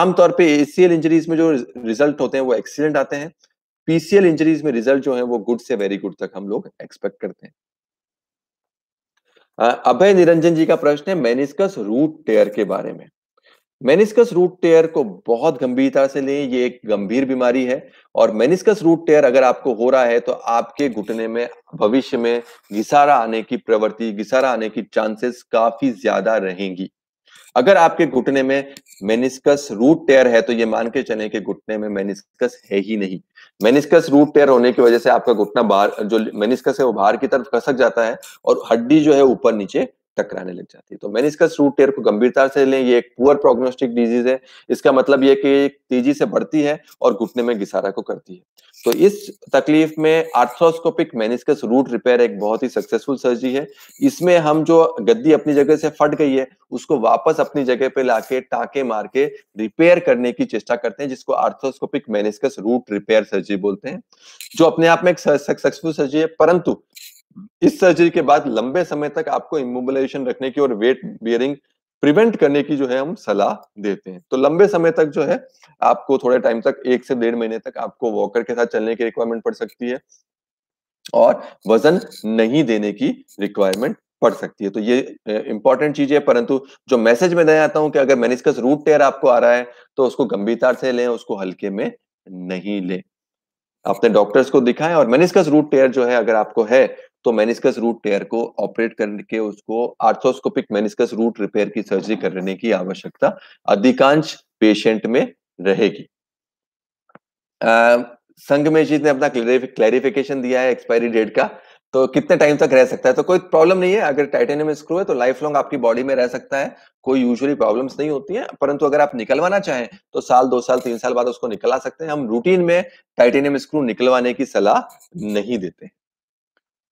आमतौर पे एसीएल इंजरीज में जो रिजल्ट होते हैं वो एक्सीडेंट आते हैं पीसीएल इंजरीज में रिजल्ट जो है वो गुड से वेरी गुड तक हम लोग एक्सपेक्ट करते हैं अभय निरंजन जी का प्रश्न है मेनिस्कस रूट टेयर के बारे में मेनिस्कस रूट टेयर को बहुत गंभीरता से लें ये एक गंभीर बीमारी है और मेनिस्कस रूट टेयर अगर आपको हो रहा है तो आपके घुटने में भविष्य में घिसारा आने की प्रवृत्ति घिसारा आने की चांसेस काफी ज्यादा रहेंगी अगर आपके घुटने में मेनिस्कस रूट टेयर है तो ये मान के चले कि घुटने में मेनिस्कस है ही नहीं मेनिस्कस रूट टेयर होने की वजह से आपका घुटना बाहर जो मेनिस्कस है वो बाहर की तरफ खसक जाता है और हड्डी जो है ऊपर नीचे टकराने लग जाती है तो मैंने इसका रूट टेयर को गंभीरता से लें ये एक पुअर प्रोग्नोस्टिक डिजीज है इसका मतलब ये कि तेजी से बढ़ती है और घुटने में घिसारा को करती है तो इस तकलीफ में आर्थोस्कोपिक मेनिस्कस रूट रिपेयर एक बहुत ही सक्सेसफुल सर्जरी है इसमें हम जो गद्दी अपनी जगह से फट गई है उसको वापस अपनी जगह पे लाके टाके मार के रिपेयर करने की चेष्टा करते हैं जिसको arthroscopic meniscus root repair surgery बोलते हैं जो अपने आप में एक सक्सेसफुल सर्जरी है परंतु इस सर्जरी के बाद लंबे समय तक आपको इमोबिलाइजेशन रखने की और वेट बियरिंग प्रिवेंट करने की जो है हम सलाह देते हैं तो लंबे समय तक जो है आपको थोड़े टाइम तक एक से डेढ़ महीने तक आपको वॉकर के साथ चलने की रिक्वायरमेंट पड़ सकती है और वजन नहीं देने की रिक्वायरमेंट पड़ सकती है तो ये इंपॉर्टेंट चीज है परंतु जो मैसेज में देना चाहता हूं कि अगर मेनिस्कस रूट टेयर आपको आ रहा है तो उसको गंभीरता से लें उसको हल्के में नहीं लें आपने डॉक्टर्स को दिखाएं और मेनिस्कस रूट टेयर जो है अगर आपको है तो मेनिस्कस रूट टेयर को ऑपरेट करके उसको आर्थोस्कोपिक मेनिस्कस रूट रिपेयर की सर्जरी करने की आवश्यकता अधिकांश पेशेंट में रहेगी संगमेश जी ने अपना क्लैरिफिकेशन दिया है एक्सपायरी डेट का तो कितने टाइम तक रह सकता है तो कोई प्रॉब्लम नहीं है अगर टाइटेनियम स्क्रू है तो लाइफ लॉन्ग आपकी बॉडी में रह सकता है कोई यूजुअली प्रॉब्लम्स नहीं होती है परंतु अगर आप निकलवाना चाहें तो साल दो साल तीन साल बाद उसको निकला सकते हैं हम रूटीन में टाइटेनियम स्क्रू निकलवाने की सलाह नहीं देते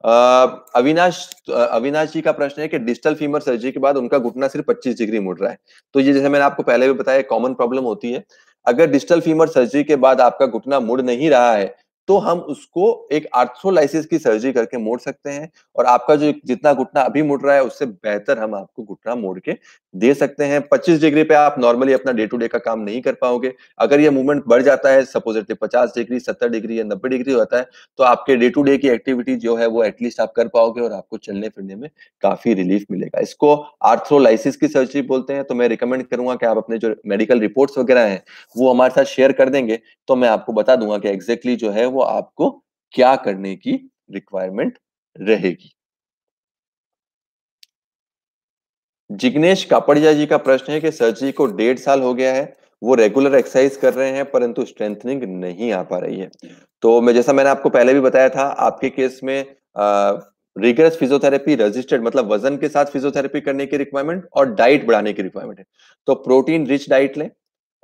अविनाश अविनाश जी का प्रश्न है कि डिजिटल फीमर सर्जरी के बाद उनका घुटना सिर्फ 25 डिग्री मुड़ रहा है तो ये जैसे मैंने आपको पहले भी बताया कॉमन प्रॉब्लम होती है अगर डिजिटल फीमर सर्जरी के बाद आपका घुटना मुड़ नहीं रहा है तो हम उसको एक आर्थ्रोलाइसिस की सर्जरी करके मोड़ सकते हैं और आपका जो जितना घुटना अभी मुड़ रहा है उससे बेहतर हम आपको घुटना मोड़ के दे सकते हैं 25 डिग्री पे आप नॉर्मली अपना डे टू डे का काम नहीं कर पाओगे अगर ये मूवमेंट बढ़ जाता है सपोजिटली पचास डिग्री सत्तर डिग्री या नब्बे डिग्री होता है तो आपके डे टू डे की एक्टिविटी जो है वो एटलीस्ट आप कर पाओगे और आपको चलने फिरने में काफी रिलीफ मिलेगा इसको आर्थ्रोलाइसिस की सर्जरी बोलते हैं तो मैं रिकमेंड करूंगा कि आप अपने जो मेडिकल रिपोर्ट्स वगैरह हैं वो हमारे साथ शेयर कर देंगे तो मैं आपको बता दूंगा कि एग्जैक्टली जो है वो वो आपको क्या करने की रिक्वायरमेंट रहेगी जिग्नेश कापड़िया जी का प्रश्न है कि सर जी को डेढ़ साल हो गया है वो रेगुलर एक्सरसाइज कर रहे हैं परंतु स्ट्रेंथनिंग नहीं आ पा रही है तो मैं जैसा मैंने आपको पहले भी बताया था आपके केस में रिगरस फिजियोथेरेपी रजिस्टर्ड मतलब वजन के साथ फिजियोथेरेपी करने की रिक्वायरमेंट और डाइट बढ़ाने की रिक्वायरमेंट है तो प्रोटीन रिच डाइट लें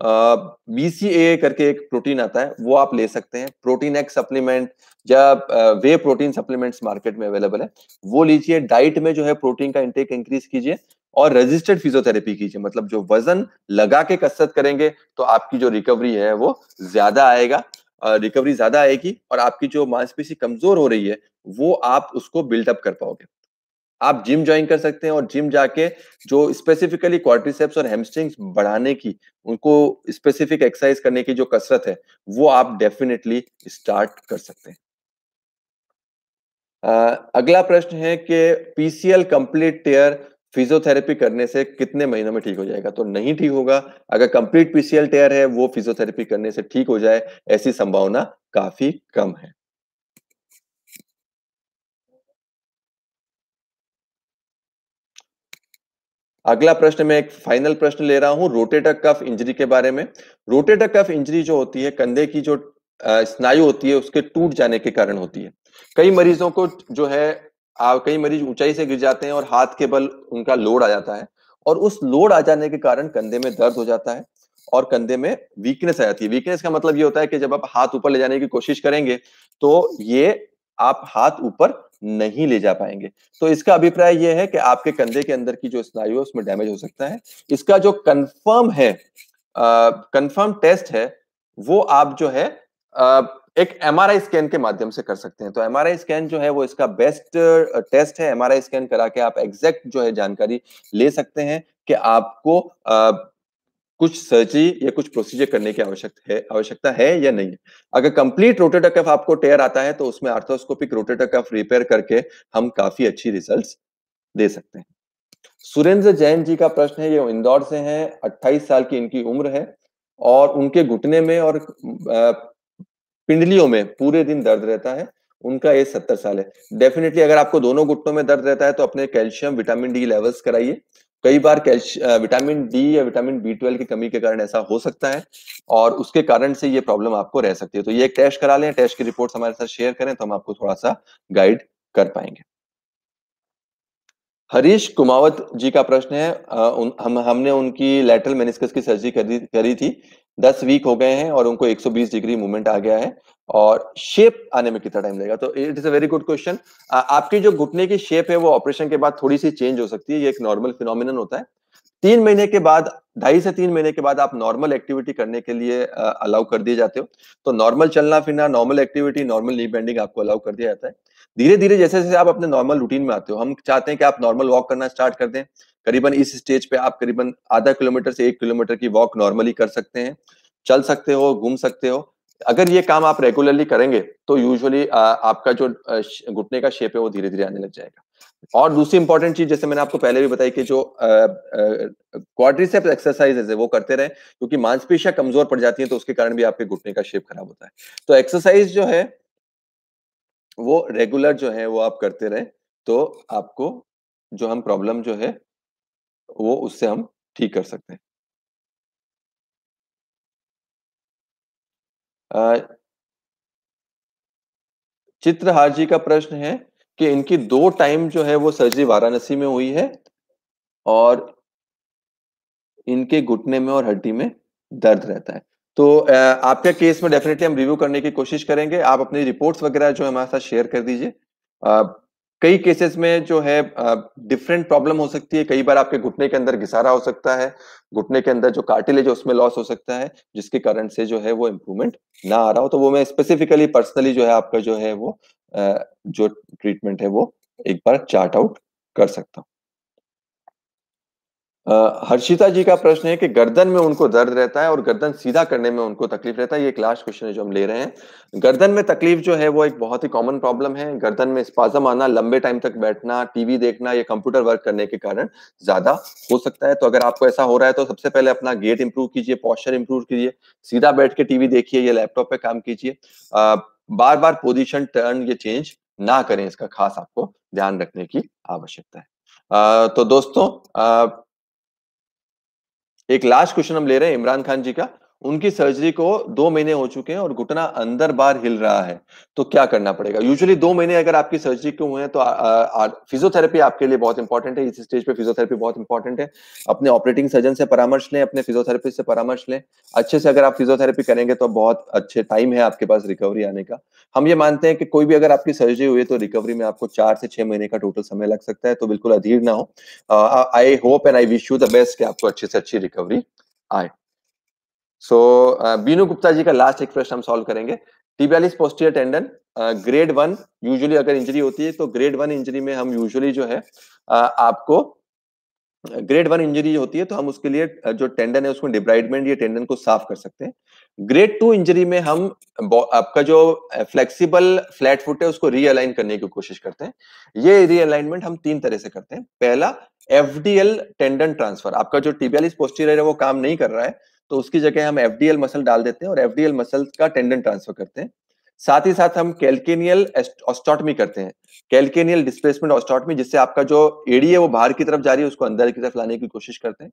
बीसीए करके एक प्रोटीन आता है वो आप ले सकते हैं प्रोटीन एक्स सप्लीमेंट या वे प्रोटीन सप्लीमेंट्स मार्केट में अवेलेबल है वो लीजिए डाइट में जो है प्रोटीन का इंटेक इंक्रीज कीजिए और रजिस्टर्ड फिजियोथेरेपी कीजिए मतलब जो वजन लगा के कसरत करेंगे तो आपकी जो रिकवरी है वो ज्यादा आएगा रिकवरी ज्यादा आएगी और आपकी जो मांसपेशी कमजोर हो रही है वो आप उसको बिल्डअप कर पाओगे आप जिम ज्वाइन कर सकते हैं और जिम जाके जो स्पेसिफिकली क्वार्टिसेप्स और हेमस्ट्रिंग्स बढ़ाने की उनको स्पेसिफिक एक्सरसाइज करने की जो कसरत है वो आप डेफिनेटली स्टार्ट कर सकते हैं आ, अगला प्रश्न है कि पीसीएल कंप्लीट टेयर फिजियोथेरेपी करने से कितने महीनों में ठीक हो जाएगा तो नहीं ठीक होगा अगर कंप्लीट पीसीएल टेयर है वो फिजियोथेरेपी करने से ठीक हो जाए ऐसी संभावना काफी कम है अगला प्रश्न मैं एक फाइनल प्रश्न ले रहा हूं रोटेटर कफ इंजरी के बारे में रोटेटर कफ इंजरी जो होती है कंधे की जो स्नायु होती है उसके टूट जाने के कारण होती है कई मरीजों को जो है कई मरीज ऊंचाई से गिर जाते हैं और हाथ के बल उनका लोड आ जाता है और उस लोड आ जाने के कारण कंधे में दर्द हो जाता है और कंधे में वीकनेस आ जाती है वीकनेस का मतलब ये होता है कि जब आप हाथ ऊपर ले जाने की कोशिश करेंगे तो ये आप हाथ ऊपर नहीं ले जा पाएंगे तो इसका अभिप्राय यह है कि आपके कंधे के अंदर की जो स्नायु है उसमें डैमेज हो सकता है इसका जो कंफर्म है कंफर्म टेस्ट है वो आप जो है आ, एक एमआरआई स्कैन के माध्यम से कर सकते हैं तो एमआरआई स्कैन जो है वो इसका बेस्ट टेस्ट है एमआरआई स्कैन करा के आप एग्जैक्ट जो है जानकारी ले सकते हैं कि आपको कुछ सर्जरी या कुछ प्रोसीजर करने की आवश्यकता है आवश्यकता है या नहीं अगर कंप्लीट रोटेटर कफ आपको टेयर आता है तो उसमें आर्थोस्कोपिक रोटेटर कफ रिपेयर करके हम काफी अच्छी रिजल्ट्स दे सकते हैं सुरेंद्र जैन जी का प्रश्न है ये इंदौर से हैं 28 साल की इनकी उम्र है और उनके घुटने में और पिंडलियों में पूरे दिन दर्द रहता है उनका एज सत्तर साल है डेफिनेटली अगर आपको दोनों घुटनों में दर्द रहता है तो अपने कैल्शियम विटामिन डी लेवल्स कराइए कई बार कैल्श विटामिन डी या विटामिन बी ट्वेल्व की कमी के कारण ऐसा हो सकता है और उसके कारण से ये प्रॉब्लम आपको रह सकती है तो ये एक टेस्ट करा लें टेस्ट की रिपोर्ट हमारे साथ शेयर करें तो हम आपको थोड़ा सा गाइड कर पाएंगे हरीश कुमावत जी का प्रश्न है उन, हम हमने उनकी लेटरल मेनिस्कस की सर्जरी करी करी थी दस वीक हो गए हैं और उनको 120 डिग्री मूवमेंट आ गया है और शेप आने में कितना टाइम लगेगा तो it is a very good question आपकी जो घुटने की शेप है वो ऑपरेशन के बाद थोड़ी सी चेंज हो सकती है ये एक नॉर्मल फिनोमिन होता है तीन महीने के बाद ढाई से तीन महीने के बाद आप नॉर्मल एक्टिविटी करने के लिए अलाउ कर दिए जाते हो तो नॉर्मल चलना फिरना normal activity normal knee bending आपको अलाउ कर दिया जाता है धीरे धीरे जैसे जैसे आप अपने नॉर्मल रूटीन में आते हो हम चाहते हैं कि आप नॉर्मल वॉक करना स्टार्ट कर दें करीबन इस स्टेज पे आप करीबन आधा किलोमीटर से एक किलोमीटर की वॉक नॉर्मली कर सकते हैं चल सकते हो घूम सकते हो अगर ये काम आप रेगुलरली करेंगे तो यूजुअली आपका जो घुटने का शेप है वो धीरे धीरे आने लग जाएगा और दूसरी इंपॉर्टेंट चीज जैसे मैंने आपको पहले भी बताई कि जो क्वाड्रिसेप्स एक्सरसाइजेस है वो करते रहे क्योंकि मांसपेशियां कमजोर पड़ जाती है तो उसके कारण भी आपके घुटने का शेप खराब होता है तो एक्सरसाइज जो है वो रेगुलर जो है वो आप करते रहे तो आपको जो हम प्रॉब्लम जो है वो उससे हम ठीक कर सकते हैं चित्रहार जी का प्रश्न है कि इनकी दो टाइम जो है वो सर्जरी वाराणसी में हुई है और इनके घुटने में और हड्डी में दर्द रहता है तो आपके केस में डेफिनेटली हम रिव्यू करने की कोशिश करेंगे आप अपनी रिपोर्ट्स वगैरह जो हमारे साथ शेयर कर दीजिए कई केसेस में जो है डिफरेंट प्रॉब्लम हो सकती है कई बार आपके घुटने के अंदर घिसारा हो सकता है घुटने के अंदर जो कार्टिलेज है उसमें लॉस हो सकता है जिसके कारण से जो है वो इम्प्रूवमेंट ना आ रहा हो तो वो मैं स्पेसिफिकली पर्सनली जो है आपका जो है वो जो ट्रीटमेंट है वो एक बार चार्ट आउट कर सकता हूँ हर्षिता जी का प्रश्न है कि गर्दन में उनको दर्द रहता है और गर्दन सीधा करने में उनको तकलीफ रहता है ये लास्ट क्वेश्चन है जो हम ले रहे हैं गर्दन में तकलीफ जो है वो एक बहुत ही कॉमन प्रॉब्लम है गर्दन में स्पाजम आना लंबे टाइम तक बैठना टीवी देखना या कंप्यूटर वर्क करने के कारण ज्यादा हो सकता है तो अगर आपको ऐसा हो रहा है तो सबसे पहले अपना गेट इंप्रूव कीजिए पॉस्चर इंप्रूव कीजिए सीधा बैठ के टीवी देखिए या लैपटॉप पे काम कीजिए बार बार पोजिशन टर्न ये चेंज ना करें इसका खास आपको ध्यान रखने की आवश्यकता है तो दोस्तों एक लास्ट क्वेश्चन हम ले रहे हैं इमरान खान जी का उनकी सर्जरी को दो महीने हो चुके हैं और घुटना अंदर बार हिल रहा है तो क्या करना पड़ेगा यूजुअली दो महीने अगर आपकी सर्जरी के हुए हैं तो फिजियोथेरेपी आपके लिए बहुत इंपॉर्टेंट है इस स्टेज पे फिजियोथेरेपी बहुत इंपॉर्टेंट है अपने ऑपरेटिंग सर्जन से परामर्श लें अपने फिजियोथेरेपिस्ट से परामर्श लें अच्छे से अगर आप फिजियोथेरेपी करेंगे तो बहुत अच्छे टाइम है आपके पास रिकवरी आने का हम ये मानते हैं कि कोई भी अगर आपकी सर्जरी हुई तो रिकवरी में आपको चार से छह महीने का टोटल समय लग सकता है तो बिल्कुल अधीर ना हो I hope and I wish you the best कि आपको अच्छे से अच्छी रिकवरी आए सो बीनू गुप्ता जी का लास्ट एक प्रश्न हम सॉल्व करेंगे tibialis posterior tendon grade one usually अगर इंजरी होती है तो ग्रेड वन इंजरी में हम यूजुअली जो है uh, आपको ग्रेड वन इंजरी होती है तो हम उसके लिए uh, जो टेंडन है उसमें डिब्राइडमेंट या टेंडन को साफ कर सकते हैं ग्रेड टू इंजरी में हम आपका जो फ्लेक्सिबल फ्लैट फुट है उसको रीअलाइन करने की कोशिश करते हैं ये रीअलाइनमेंट हम तीन तरह से करते हैं पहला एफडीएल टेंडन ट्रांसफर आपका जो टीबियालिस पोस्टीरियर e है वो काम नहीं कर रहा है तो उसकी जगह हम एफडीएल मसल डाल देते हैं और एफडीएल मसल का टेंडन ट्रांसफर करते हैं साथ ही साथ हम कैल्केनियल ऑस्टोटमी करते हैं कैलकेनियल डिस्प्लेसमेंट ऑस्टोटमी जिससे आपका जो एडी है वो बाहर की तरफ जा रही है उसको अंदर की तरफ लाने की कोशिश करते हैं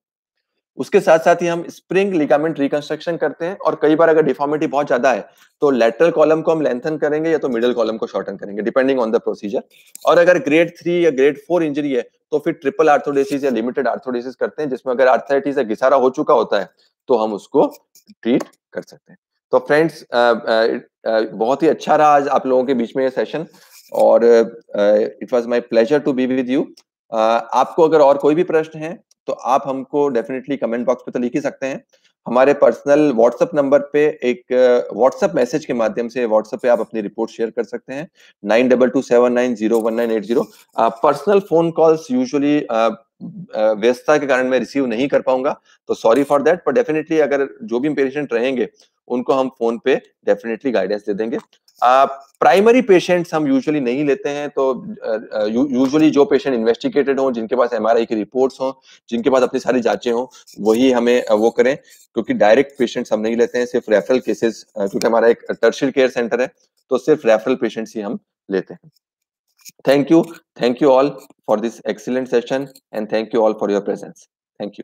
उसके साथ साथ ही हम स्प्रिंग लिगामेंट रिकंस्ट्रक्शन करते हैं और कई बार अगर डिफॉर्मिटी बहुत ज्यादा है तो लेटरल कॉलम को हम लेंथन करेंगे या तो मिडिल कॉलम को शॉर्टन करेंगे डिपेंडिंग ऑन द प्रोसीजर और अगर ग्रेड थ्री या ग्रेड फोर इंजरी है तो फिर ट्रिपल आर्थोडेसिस या लिमिटेड आर्थोडेसिस करते हैं जिसमें अगर आर्थराइटिस या घिसारा हो चुका होता है तो हम उसको ट्रीट कर सकते हैं तो फ्रेंड्स बहुत ही अच्छा रहा आज आप लोगों के बीच में ये सेशन और it was my pleasure to be with you आपको अगर और कोई भी प्रश्न है तो आप हमको डेफिनेटली कमेंट बॉक्स पे तो लिख ही सकते हैं हमारे पर्सनल व्हाट्सएप नंबर पे एक व्हाट्सएप मैसेज के माध्यम से व्हाट्सएप पे आप अपनी रिपोर्ट शेयर कर सकते हैं nine double two seven nine zero one nine eight zero personal phone calls usually व्यस्तता के कारण मैं रिसीव नहीं कर पाऊंगा तो सॉरी फॉर देट पर डेफिनेटली अगर जो भी पेशेंट रहेंगे उनको हम फोन पे डेफिनेटली गाइडेंस दे देंगे प्राइमरी पेशेंट्स हम यूजुअली नहीं लेते हैं तो यूजुअली जो पेशेंट इन्वेस्टिगेटेड हो जिनके पास एमआरआई की रिपोर्ट्स हो जिनके पास अपनी सारी जांचें हो वही हमें वो करें क्योंकि डायरेक्ट पेशेंट्स हम नहीं लेते हैं सिर्फ रेफरल केसेस क्योंकि हमारा एक टर्शियर केयर सेंटर है तो सिर्फ रेफरल पेशेंट्स ही हम लेते हैं Thank you. Thank you all for this excellent session and thank you all for your presence. Thank you.